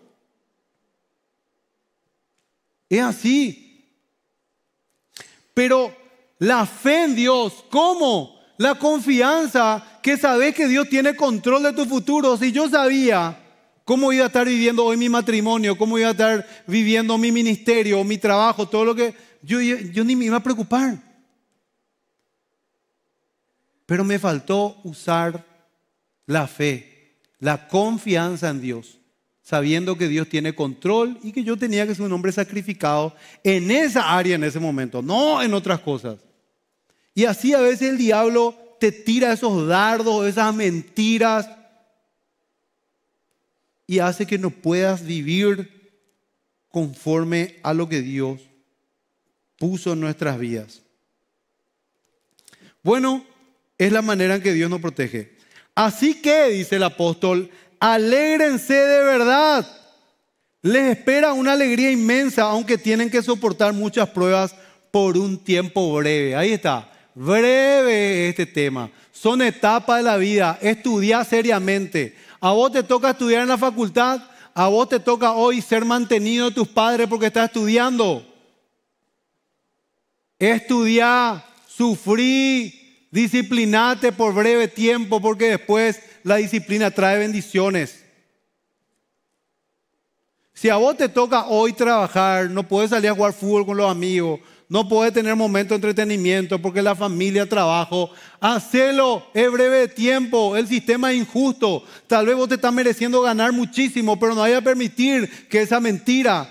S1: Es así. Pero la fe en Dios. ¿Cómo? La confianza que sabes que Dios tiene control de tu futuro. Si yo sabía cómo iba a estar viviendo hoy mi matrimonio, cómo iba a estar viviendo mi ministerio, mi trabajo, todo lo que... Yo, ni me iba a preocupar. Pero me faltó usar la fe, la confianza en Dios, sabiendo que Dios tiene control y que yo tenía que ser un hombre sacrificado en esa área en ese momento, no en otras cosas. Y así a veces el diablo te tira esos dardos, esas mentiras, y hace que no puedas vivir conforme a lo que Dios puso en nuestras vidas. Bueno, es la manera en que Dios nos protege. Así que, dice el apóstol, alégrense de verdad. Les espera una alegría inmensa, aunque tienen que soportar muchas pruebas por un tiempo breve. Ahí está breve este tema. Son etapas de la vida. Estudia seriamente. A vos te toca estudiar en la facultad. A vos te toca hoy ser mantenido de tus padres porque estás estudiando. Estudia, sufrí, disciplinate por breve tiempo porque después la disciplina trae bendiciones. Si a vos te toca hoy trabajar, no puedes salir a jugar fútbol con los amigos, no puede tener momento de entretenimiento porque la familia, trabajo. Hacelo, es breve tiempo. El sistema es injusto. Tal vez vos te estás mereciendo ganar muchísimo, pero no vaya a permitir que esa mentira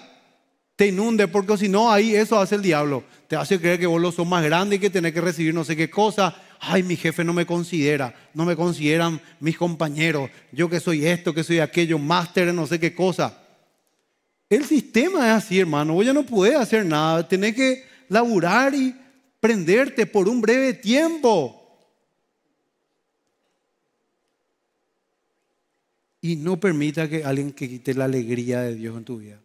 S1: te inunde, porque si no, ahí eso hace el diablo. Te hace creer que vos lo sos más grande y que tenés que recibir no sé qué cosa. Ay, mi jefe no me considera, no me consideran mis compañeros. Yo que soy esto, que soy aquello, máster en no sé qué cosa. El sistema es así, hermano. Vos ya no podés hacer nada. Tenés que laburar y prenderte por un breve tiempo. Y no permita que alguien que quite la alegría de Dios en tu vida.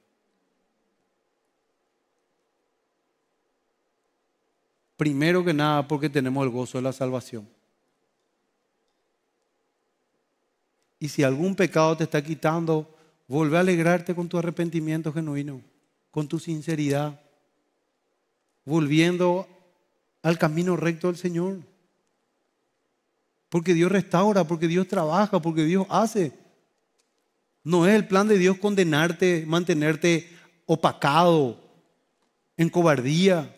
S1: Primero que nada porque tenemos el gozo de la salvación. Y si algún pecado te está quitando, vuelve a alegrarte con tu arrepentimiento genuino, con tu sinceridad volviendo al camino recto del Señor. Porque Dios restaura, porque Dios trabaja, porque Dios hace. No es el plan de Dios condenarte, mantenerte opacado, en cobardía.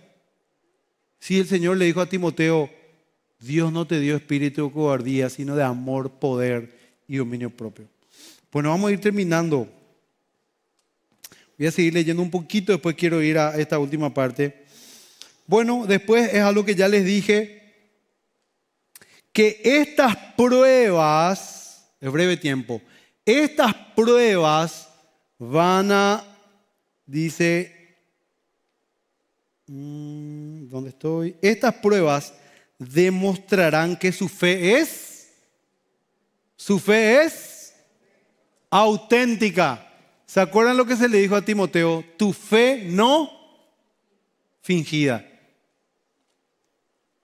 S1: Si el Señor le dijo a Timoteo, Dios no te dio espíritu de cobardía, sino de amor, poder y dominio propio. Bueno, vamos a ir terminando. Voy a seguir leyendo un poquito, después quiero ir a esta última parte. Bueno, después es algo que ya les dije, que estas pruebas, es breve tiempo, estas pruebas van a, dice, mm, ¿dónde estoy? Estas pruebas demostrarán que su fe es, su fe es auténtica. ¿Se acuerdan lo que se le dijo a Timoteo? Tu fe no fingida.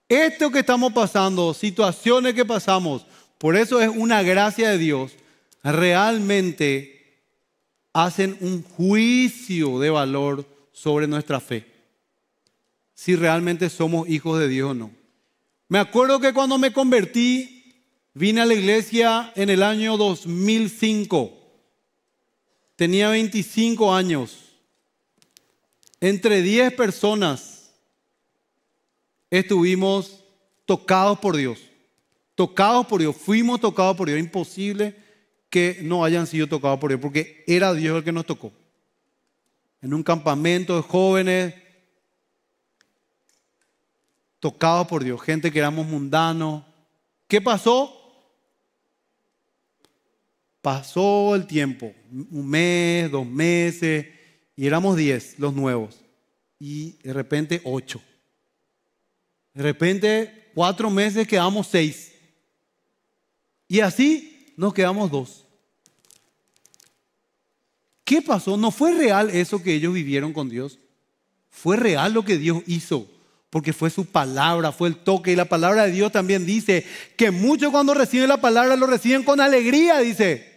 S1: Esto que estamos pasando, situaciones que pasamos, por eso es una gracia de Dios, realmente hacen un juicio de valor sobre nuestra fe. Si realmente somos hijos de Dios o no. Me acuerdo que cuando me convertí, vine a la iglesia en el año 2005. Tenía 25 años. Entre 10 personas estuvimos tocados por Dios. Tocados por Dios, fuimos tocados por Dios. Imposible que no hayan sido tocados por Dios, porque era Dios el que nos tocó. En un campamento de jóvenes, tocados por Dios, gente que éramos mundanos. ¿Qué pasó? Pasó el tiempo, un mes, dos meses, y éramos diez los nuevos, y de repente ocho. De repente, cuatro meses quedamos seis. Y así nos quedamos dos. ¿Qué pasó? ¿No fue real eso que ellos vivieron con Dios? Fue real lo que Dios hizo, porque fue su palabra, fue el toque. Y la palabra de Dios también dice que muchos cuando reciben la palabra lo reciben con alegría, dice.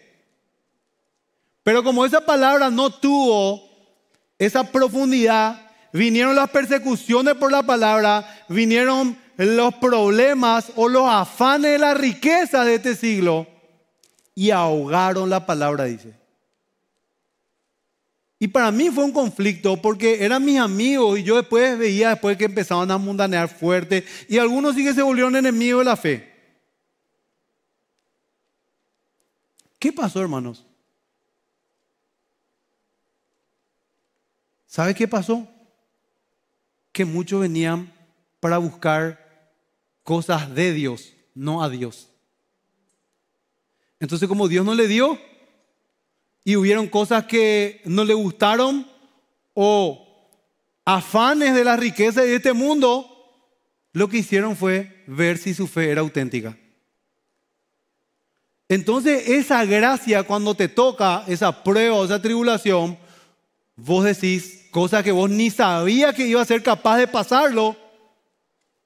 S1: Pero como esa palabra no tuvo esa profundidad, vinieron las persecuciones por la palabra, vinieron los problemas o los afanes de la riqueza de este siglo y ahogaron la palabra, dice. Y para mí fue un conflicto porque eran mis amigos y yo después veía después que empezaban a mundanear fuerte y algunos sí que se volvieron enemigos de la fe. ¿Qué pasó, hermanos? ¿Sabe qué pasó? Que muchos venían para buscar cosas de Dios, no a Dios. Entonces como Dios no le dio y hubieron cosas que no le gustaron o afanes de la riqueza de este mundo, lo que hicieron fue ver si su fe era auténtica. Entonces esa gracia cuando te toca, esa prueba, esa tribulación, vos decís cosas que vos ni sabías que iba a ser capaz de pasarlo,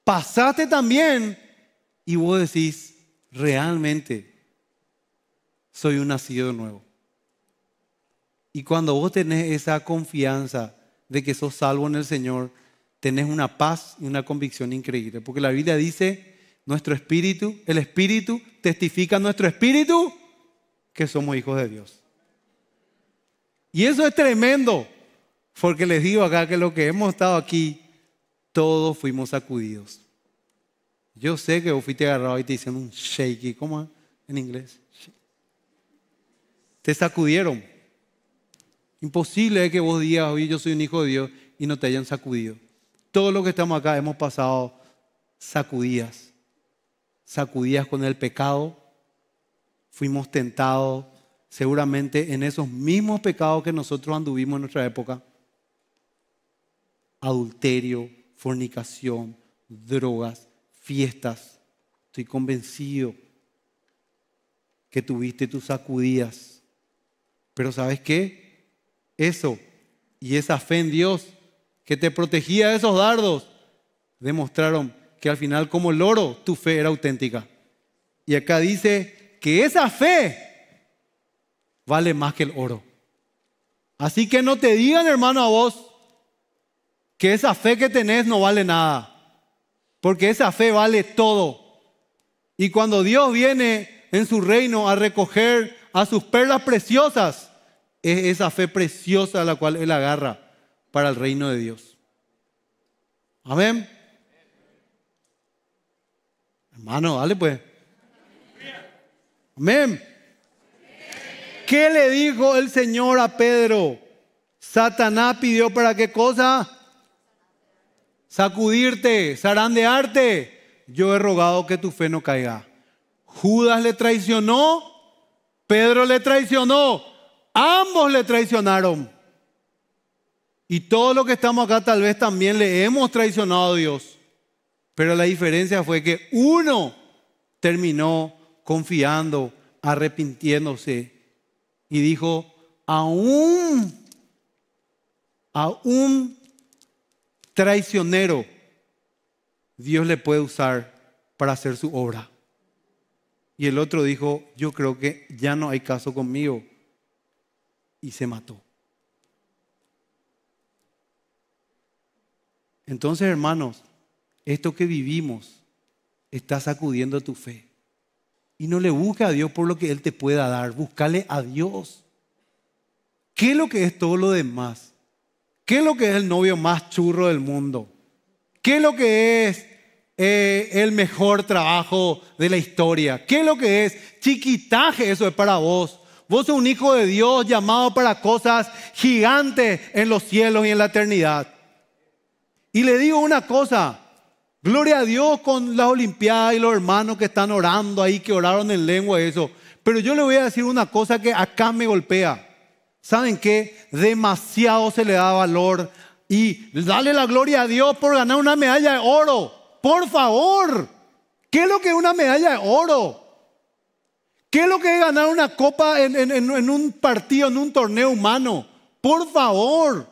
S1: pasaste también y vos decís, realmente soy un nacido nuevo. Y cuando vos tenés esa confianza de que sos salvo en el Señor, tenés una paz y una convicción increíble. Porque la Biblia dice, nuestro espíritu, el espíritu testifica a nuestro espíritu que somos hijos de Dios. Y eso es tremendo, porque les digo acá que lo que hemos estado aquí todos fuimos sacudidos. Yo sé que vos fuiste agarrado y te hicieron un shaky, ¿cómo en inglés? Te sacudieron. Imposible que vos digas, hoy yo soy un hijo de Dios y no te hayan sacudido. Todos los que estamos acá hemos pasado sacudidas. Sacudidas con el pecado, fuimos tentados seguramente en esos mismos pecados que nosotros anduvimos en nuestra época. Adulterio, fornicación, drogas, fiestas. Estoy convencido que tuviste tus sacudidas. Pero ¿sabes qué? Eso y esa fe en Dios que te protegía de esos dardos demostraron que al final como el oro tu fe era auténtica. Y acá dice que esa fe vale más que el oro. Así que no te digan, hermano, a vos, que esa fe que tenés no vale nada, porque esa fe vale todo. Y cuando Dios viene en su reino a recoger a sus perlas preciosas, es esa fe preciosa la cual Él agarra para el reino de Dios. Amén. Hermano, dale pues. Amén. ¿Qué le dijo el Señor a Pedro? Satanás pidió para qué cosa? sacudirte, zarandearte, yo he rogado que tu fe no caiga. Judas le traicionó, Pedro le traicionó, ambos le traicionaron. Y todos los que estamos acá tal vez también le hemos traicionado a Dios. Pero la diferencia fue que uno terminó confiando, arrepintiéndose y dijo, aún, aún traicionero, Dios le puede usar para hacer su obra. Y el otro dijo, yo creo que ya no hay caso conmigo. Y se mató. Entonces, hermanos, esto que vivimos está sacudiendo tu fe. Y no le busques a Dios por lo que Él te pueda dar. Búscale a Dios. ¿Qué es lo que es todo lo demás? ¿Qué es lo que es el novio más churro del mundo? ¿Qué es lo que es eh, el mejor trabajo de la historia? ¿Qué es lo que es chiquitaje? Eso es para vos. Vos sos un hijo de Dios llamado para cosas gigantes en los cielos y en la eternidad. Y le digo una cosa, gloria a Dios con las Olimpiadas y los hermanos que están orando ahí, que oraron en lengua y eso. Pero yo le voy a decir una cosa que acá me golpea. ¿saben qué? Demasiado se le da valor y dale la gloria a Dios por ganar una medalla de oro. Por favor, ¿qué es lo que es una medalla de oro? ¿Qué es lo que es ganar una copa en, un partido, en un torneo humano? Por favor,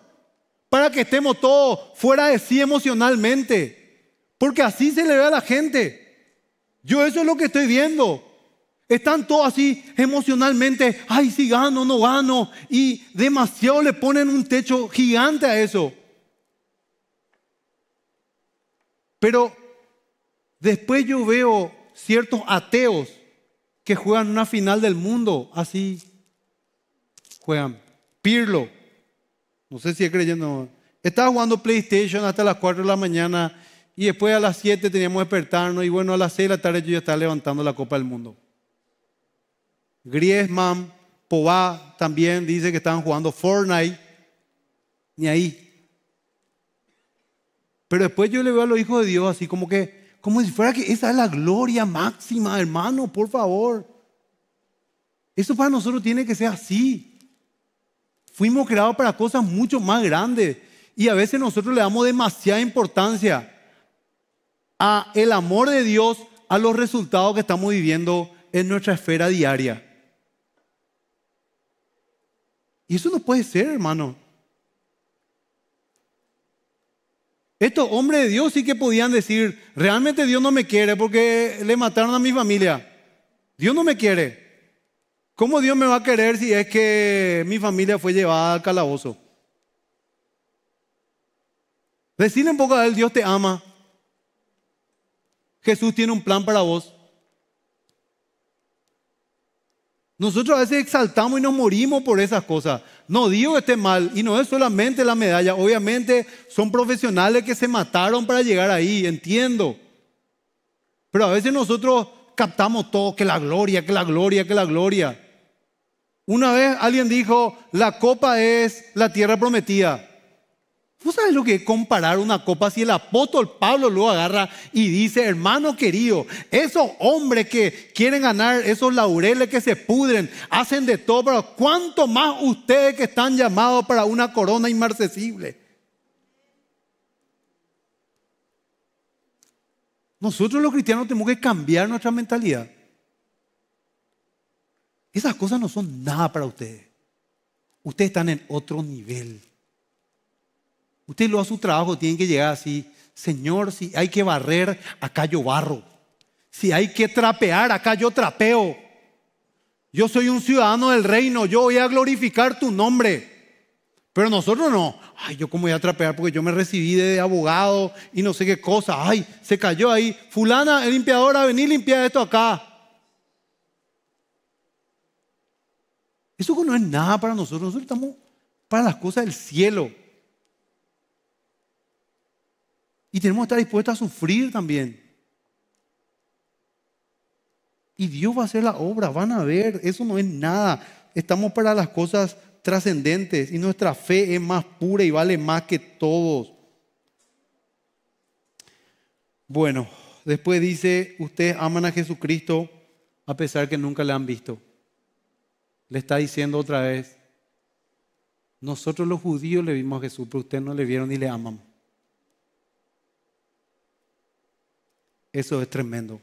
S1: para que estemos todos fuera de sí emocionalmente. Porque así se le ve a la gente. Yo eso es lo que estoy viendo. Están todos así emocionalmente, ay, si gano, no gano. Y demasiado le ponen un techo gigante a eso. Pero después yo veo ciertos ateos que juegan una final del mundo, así juegan. Pirlo, no sé si es creyendo, estaba jugando PlayStation hasta las 4 de la mañana y después a las 7 teníamos que despertarnos y bueno, a las 6 de la tarde yo ya estaba levantando la Copa del Mundo. Griezmann, Pobá también dice que estaban jugando Fortnite. Ni ahí. Pero después yo le veo a los hijos de Dios así como que, como si fuera que esa es la gloria máxima, hermano, por favor. Eso para nosotros tiene que ser así. Fuimos creados para cosas mucho más grandes. Y a veces nosotros le damos demasiada importancia a el amor de Dios, a los resultados que estamos viviendo en nuestra esfera diaria. Y eso no puede ser, hermano. Estos hombres de Dios sí que podían decir, realmente Dios no me quiere porque le mataron a mi familia. Dios no me quiere. ¿Cómo Dios me va a querer si es que mi familia fue llevada al calabozo? Decirle un poco a él, Dios te ama. Jesús tiene un plan para vos. Nosotros a veces exaltamos y nos morimos por esas cosas. No digo que esté mal, y no es solamente la medalla. Obviamente son profesionales que se mataron para llegar ahí, entiendo. Pero a veces nosotros captamos todo, que la gloria, que la gloria, que la gloria. Una vez alguien dijo, la copa es la tierra prometida. ¿Vos sabés lo que es comparar una copa si el apóstol Pablo lo agarra y dice, hermano querido, esos hombres que quieren ganar, esos laureles que se pudren, hacen de todo, pero ¿cuánto más ustedes que están llamados para una corona inmarcesible? Nosotros los cristianos tenemos que cambiar nuestra mentalidad. Esas cosas no son nada para ustedes. Ustedes están en otro nivel. Usted lo a su trabajo tiene que llegar así, Señor, si hay que barrer, acá yo barro. Si hay que trapear, acá yo trapeo. Yo soy un ciudadano del reino, yo voy a glorificar tu nombre. Pero nosotros no. Ay, yo cómo voy a trapear porque yo me recibí de abogado y no sé qué cosa. Ay, se cayó ahí. Fulana, limpiadora, vení, limpiar esto acá. Eso no es nada para nosotros. Nosotros estamos para las cosas del cielo. Y tenemos que estar dispuestos a sufrir también. Y Dios va a hacer la obra, van a ver, eso no es nada. Estamos para las cosas trascendentes y nuestra fe es más pura y vale más que todos. Bueno, después dice, ustedes aman a Jesucristo a pesar que nunca le han visto. Le está diciendo otra vez, nosotros los judíos le vimos a Jesús, pero ustedes no le vieron y le aman. Eso es tremendo.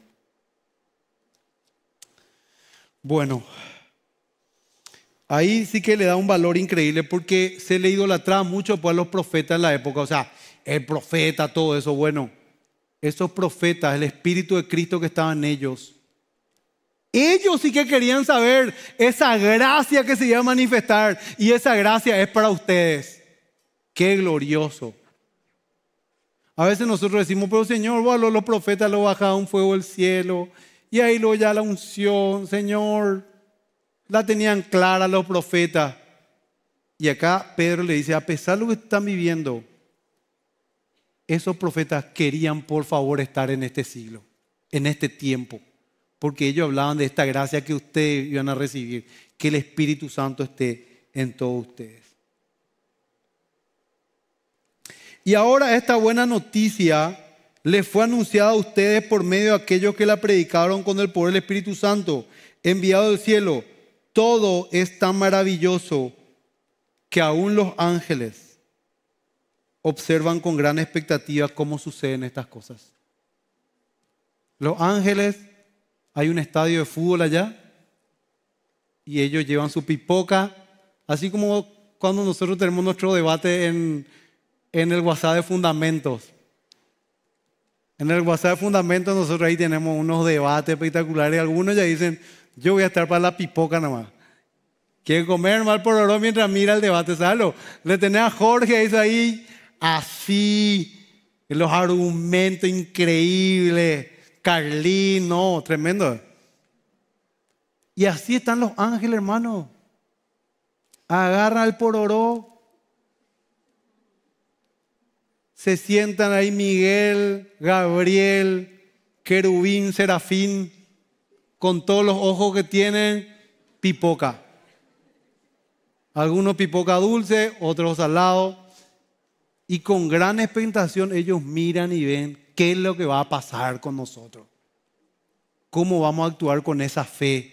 S1: Bueno, ahí sí que le da un valor increíble porque se le idolatraba mucho por pues, a los profetas en la época. O sea, el profeta, todo eso. Bueno, esos profetas, el Espíritu de Cristo que estaba en ellos. Ellos sí que querían saber esa gracia que se iba a manifestar y esa gracia es para ustedes. Qué glorioso. A veces nosotros decimos, pero Señor, los profetas lo bajaban fuego del cielo y ahí luego ya la unción, Señor, la tenían clara los profetas. Y acá Pedro le dice, a pesar de lo que están viviendo, esos profetas querían por favor estar en este siglo, en este tiempo, porque ellos hablaban de esta gracia que ustedes iban a recibir, que el Espíritu Santo esté en todos ustedes. Y ahora esta buena noticia les fue anunciada a ustedes por medio de aquellos que la predicaron con el poder del Espíritu Santo, enviado del cielo. Todo es tan maravilloso que aún los ángeles observan con gran expectativa cómo suceden estas cosas. Los ángeles, hay un estadio de fútbol allá y ellos llevan su pipoca, así como cuando nosotros tenemos nuestro debate en, en el WhatsApp de Fundamentos. En el WhatsApp de Fundamentos nosotros ahí tenemos unos debates espectaculares. Algunos ya dicen, yo voy a estar para la pipoca nada más, Quieren comer mal por oro mientras mira el debate, ¿sabes? Le tenía a Jorge ahí, ahí así, los argumentos increíbles. Carlín, tremendo. Y así están los ángeles, hermano. agarra al pororó se sientan ahí Miguel, Gabriel, querubín, serafín, con todos los ojos que tienen, pipoca. Algunos pipoca dulce, otros salado. Y con gran expectación ellos miran y ven qué es lo que va a pasar con nosotros. ¿Cómo vamos a actuar con esa fe?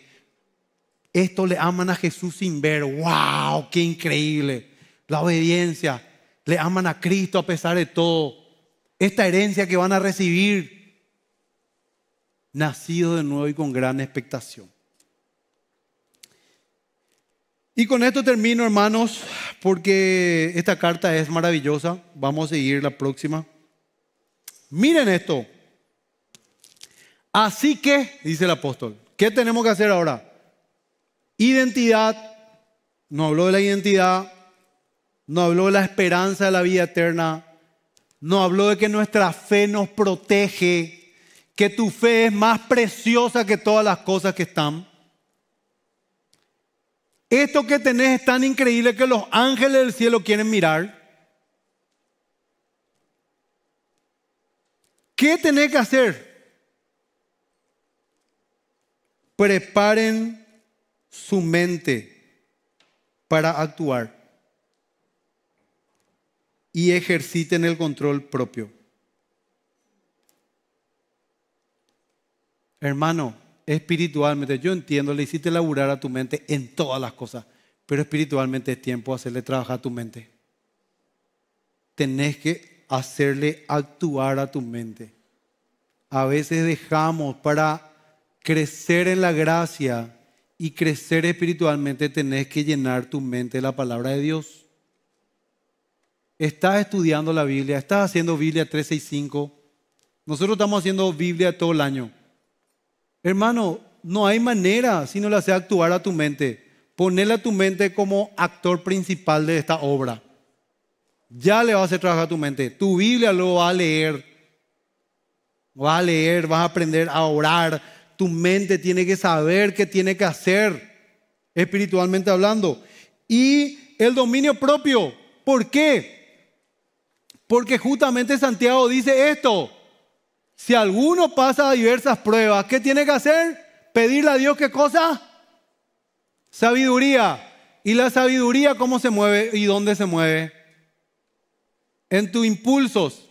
S1: Esto le aman a Jesús sin ver. ¡Wow! ¡Qué increíble! La obediencia le aman a Cristo a pesar de todo. Esta herencia que van a recibir, nacido de nuevo y con gran expectación. Y con esto termino, hermanos, porque esta carta es maravillosa. Vamos a seguir la próxima. Miren esto. Así que, dice el apóstol, ¿qué tenemos que hacer ahora? Identidad, no habló de la identidad, no habló de la esperanza de la vida eterna, no habló de que nuestra fe nos protege, que tu fe es más preciosa que todas las cosas que están. Esto que tenés es tan increíble que los ángeles del cielo quieren mirar. ¿Qué tenés que hacer? Preparen su mente para actuar y ejerciten el control propio. Hermano, espiritualmente, yo entiendo, le hiciste laburar a tu mente en todas las cosas, pero espiritualmente es tiempo hacerle trabajar a tu mente. Tenés que hacerle actuar a tu mente. A veces dejamos para crecer en la gracia y crecer espiritualmente, tenés que llenar tu mente de la palabra de Dios estás estudiando la Biblia, estás haciendo Biblia 365. Nosotros estamos haciendo Biblia todo el año. Hermano, no hay manera si no le hace actuar a tu mente. Ponerle a tu mente como actor principal de esta obra. Ya le vas a hacer trabajar a tu mente. Tu Biblia lo va a leer. va a leer, vas a aprender a orar. Tu mente tiene que saber qué tiene que hacer, espiritualmente hablando. Y el dominio propio. ¿Por qué? Porque justamente Santiago dice esto. Si alguno pasa a diversas pruebas, ¿qué tiene que hacer? Pedirle a Dios qué cosa? Sabiduría. ¿Y la sabiduría cómo se mueve y dónde se mueve? En tus impulsos.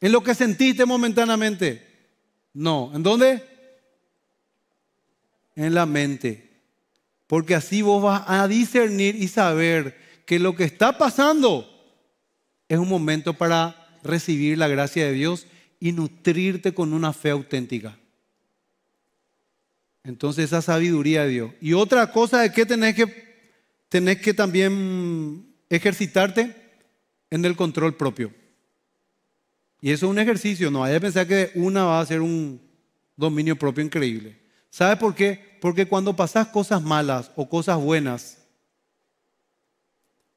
S1: En lo que sentiste momentáneamente. No. ¿En dónde? En la mente. Porque así vos vas a discernir y saber que lo que está pasando es un momento para recibir la gracia de Dios y nutrirte con una fe auténtica. Entonces esa sabiduría de Dios. Y otra cosa de que tenés que, tenés que también ejercitarte en el control propio. Y eso es un ejercicio, no hay que pensar que una va a ser un dominio propio increíble. ¿Sabes por qué? Porque cuando pasas cosas malas o cosas buenas,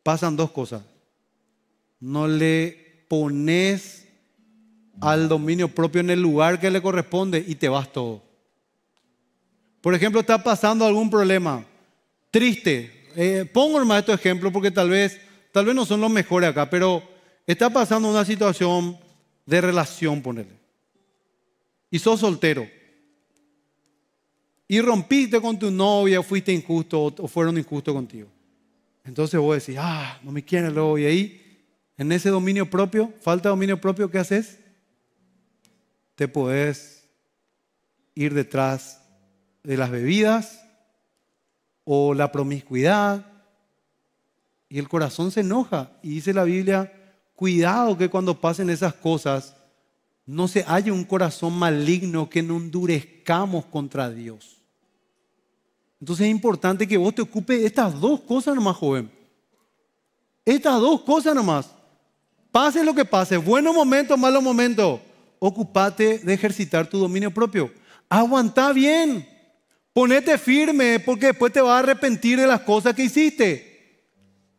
S1: pasan dos cosas no le pones al dominio propio en el lugar que le corresponde y te vas todo. Por ejemplo, está pasando algún problema triste. Eh, pongo el estos ejemplos porque tal vez, tal vez no son los mejores acá, pero está pasando una situación de relación, ponele. Y sos soltero. Y rompiste con tu novia, fuiste injusto o fueron injustos contigo. Entonces vos decís, ah, no me quieren luego. Y ahí en ese dominio propio, falta dominio propio, ¿qué haces? Te podés ir detrás de las bebidas o la promiscuidad y el corazón se enoja y dice la Biblia, cuidado que cuando pasen esas cosas no se haya un corazón maligno que no endurezcamos contra Dios. Entonces es importante que vos te ocupes de estas dos cosas nomás, joven. Estas dos cosas nomás. Pase lo que pase, buenos momentos, malos momentos, ocupate de ejercitar tu dominio propio. Aguanta bien. Ponete firme porque después te vas a arrepentir de las cosas que hiciste.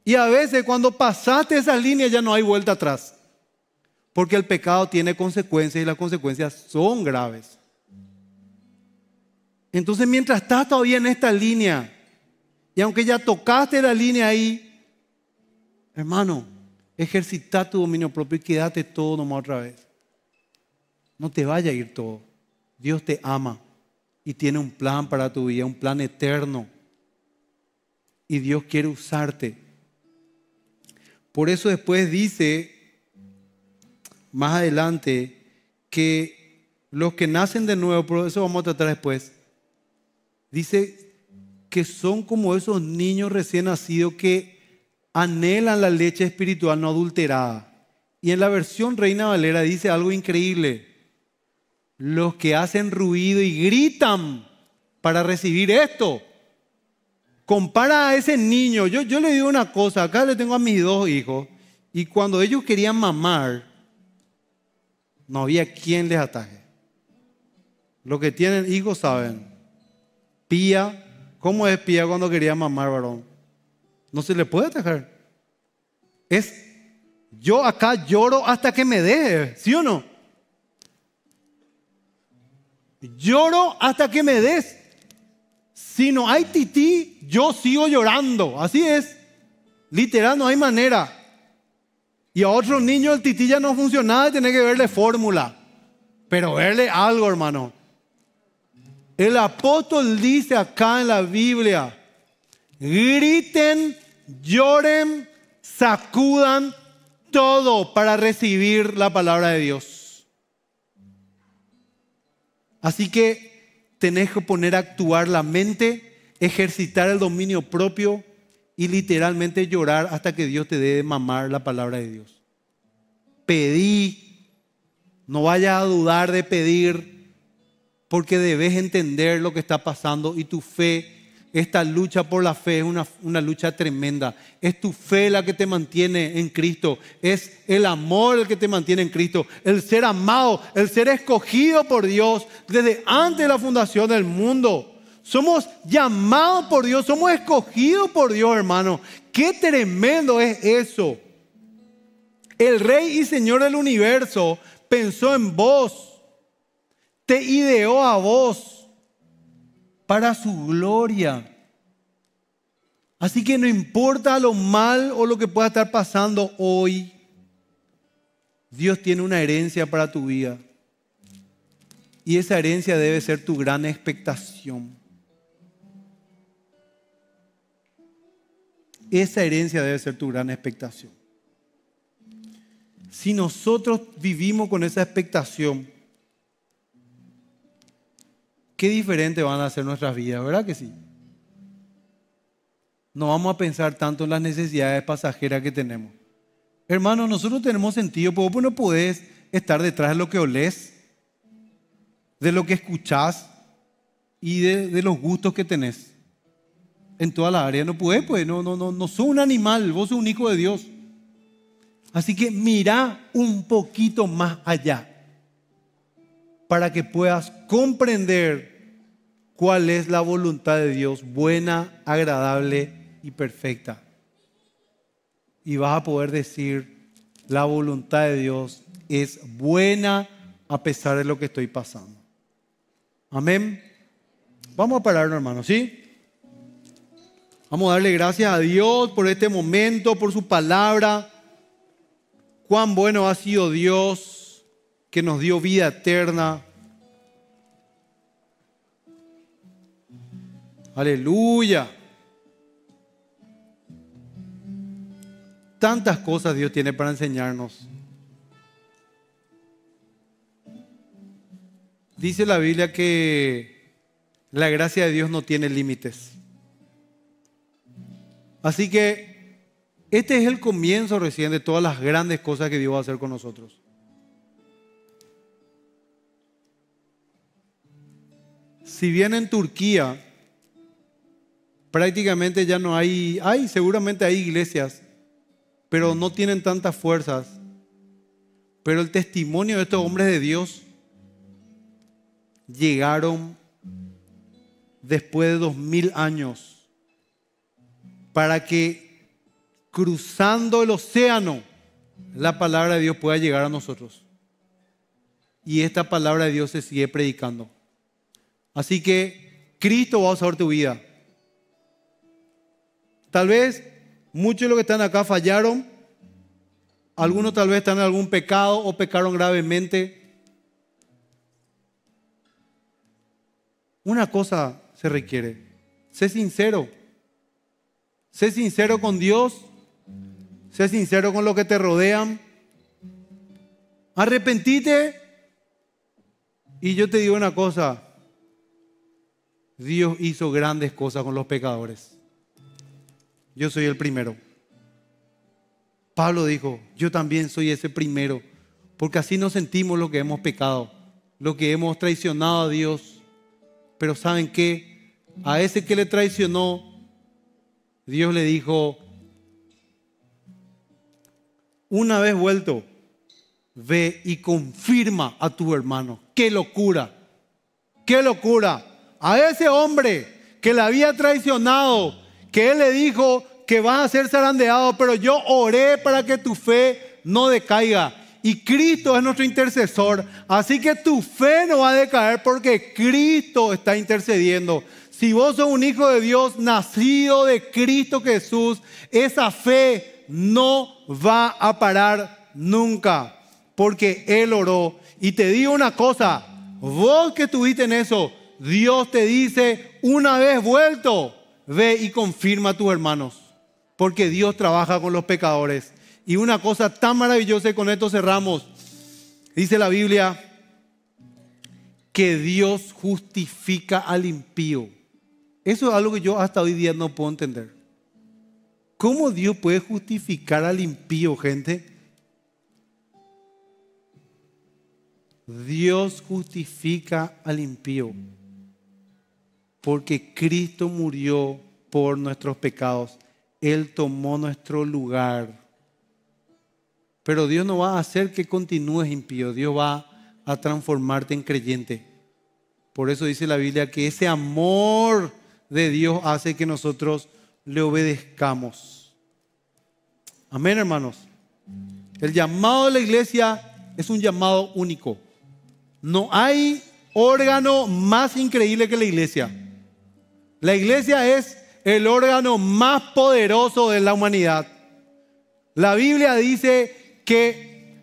S1: Y a veces cuando pasaste esa línea ya no hay vuelta atrás. Porque el pecado tiene consecuencias y las consecuencias son graves. Entonces mientras estás todavía en esta línea, y aunque ya tocaste la línea ahí, hermano, Ejercita tu dominio propio y quédate todo nomás otra vez. No te vaya a ir todo. Dios te ama y tiene un plan para tu vida, un plan eterno. Y Dios quiere usarte. Por eso después dice, más adelante, que los que nacen de nuevo, por eso vamos a tratar después, dice que son como esos niños recién nacidos que anhelan la leche espiritual no adulterada. Y en la versión Reina Valera dice algo increíble. Los que hacen ruido y gritan para recibir esto. Compara a ese niño. Yo, yo le digo una cosa, acá le tengo a mis dos hijos. Y cuando ellos querían mamar, no había quien les ataje. Los que tienen hijos saben. Pía, ¿cómo es Pía cuando quería mamar, varón? No se le puede dejar. Es, yo acá lloro hasta que me des, ¿sí o no? Lloro hasta que me des. Si no hay tití, yo sigo llorando. Así es. Literal, no hay manera. Y a otro niño el tití ya no funcionaba tiene que verle fórmula. Pero verle algo, hermano. El apóstol dice acá en la Biblia, griten, lloren, sacudan todo para recibir la palabra de Dios. Así que tenés que poner a actuar la mente, ejercitar el dominio propio y literalmente llorar hasta que Dios te dé mamar la palabra de Dios. Pedí, no vayas a dudar de pedir, porque debes entender lo que está pasando y tu fe esta lucha por la fe es una, una, lucha tremenda. Es tu fe la que te mantiene en Cristo. Es el amor el que te mantiene en Cristo. El ser amado, el ser escogido por Dios desde antes de la fundación del mundo. Somos llamados por Dios, somos escogidos por Dios, hermano. Qué tremendo es eso. El Rey y Señor del universo pensó en vos. Te ideó a vos para su gloria. Así que no importa lo mal o lo que pueda estar pasando hoy, Dios tiene una herencia para tu vida. Y esa herencia debe ser tu gran expectación. Esa herencia debe ser tu gran expectación. Si nosotros vivimos con esa expectación, qué diferente van a ser nuestras vidas, ¿verdad que sí? No vamos a pensar tanto en las necesidades pasajeras que tenemos. Hermano, nosotros tenemos sentido, pero vos no podés estar detrás de lo que olés, de lo que escuchás y de, los gustos que tenés. En toda la área no podés, pues no, no, no, no sos un animal, vos sos un hijo de Dios. Así que mira un poquito más allá para que puedas comprender cuál es la voluntad de Dios, buena, agradable y perfecta. Y vas a poder decir, la voluntad de Dios es buena a pesar de lo que estoy pasando. Amén. Vamos a parar, hermano, ¿sí? Vamos a darle gracias a Dios por este momento, por su palabra. Cuán bueno ha sido Dios que nos dio vida eterna Aleluya. Tantas cosas Dios tiene para enseñarnos. Dice la Biblia que la gracia de Dios no tiene límites. Así que este es el comienzo recién de todas las grandes cosas que Dios va a hacer con nosotros. Si bien en Turquía prácticamente ya no hay, hay, seguramente hay iglesias, pero no tienen tantas fuerzas. Pero el testimonio de estos hombres de Dios llegaron después de dos mil años para que cruzando el océano la palabra de Dios pueda llegar a nosotros. Y esta palabra de Dios se sigue predicando. Así que Cristo va a usar tu vida. Tal vez muchos de los que están acá fallaron, algunos tal vez están en algún pecado o pecaron gravemente. Una cosa se requiere, sé sincero. Sé sincero con Dios, sé sincero con los que te rodean. Arrepentite. Y yo te digo una cosa, Dios hizo grandes cosas con los pecadores yo soy el primero. Pablo dijo, yo también soy ese primero, porque así nos sentimos lo que hemos pecado, lo que hemos traicionado a Dios. Pero ¿saben qué? A ese que le traicionó, Dios le dijo, una vez vuelto, ve y confirma a tu hermano. ¡Qué locura! ¡Qué locura! A ese hombre que le había traicionado, que él le dijo que vas a ser zarandeado, pero yo oré para que tu fe no decaiga. Y Cristo es nuestro intercesor, así que tu fe no va a decaer porque Cristo está intercediendo. Si vos sos un hijo de Dios nacido de Cristo Jesús, esa fe no va a parar nunca, porque Él oró. Y te digo una cosa, vos que estuviste en eso, Dios te dice, una vez vuelto, Ve y confirma a tus hermanos, porque Dios trabaja con los pecadores. Y una cosa tan maravillosa, y con esto cerramos, dice la Biblia, que Dios justifica al impío. Eso es algo que yo hasta hoy día no puedo entender. ¿Cómo Dios puede justificar al impío, gente? Dios justifica al impío porque Cristo murió por nuestros pecados. Él tomó nuestro lugar. Pero Dios no va a hacer que continúes impío, Dios va a transformarte en creyente. Por eso dice la Biblia que ese amor de Dios hace que nosotros le obedezcamos. Amén, hermanos. El llamado de la iglesia es un llamado único. No hay órgano más increíble que la iglesia. La iglesia es el órgano más poderoso de la humanidad. La Biblia dice que,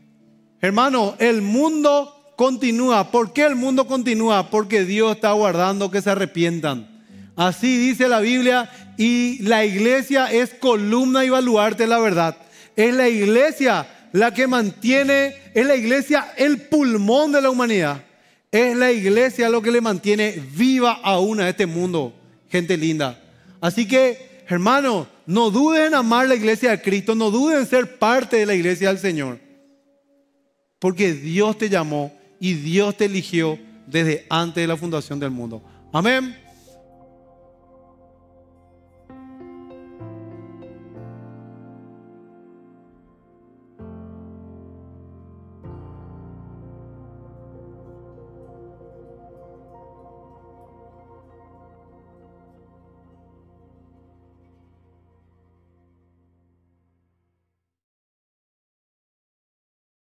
S1: hermano, el mundo continúa. ¿Por qué el mundo continúa? Porque Dios está guardando que se arrepientan. Así dice la Biblia y la iglesia es columna y baluarte de la verdad. Es la iglesia la que mantiene, es la iglesia el pulmón de la humanidad. Es la iglesia lo que le mantiene viva aún a este mundo gente linda. Así que, hermanos, no duden en amar la iglesia de Cristo, no duden en ser parte de la iglesia del Señor. Porque Dios te llamó y Dios te eligió desde antes de la fundación del mundo. Amén.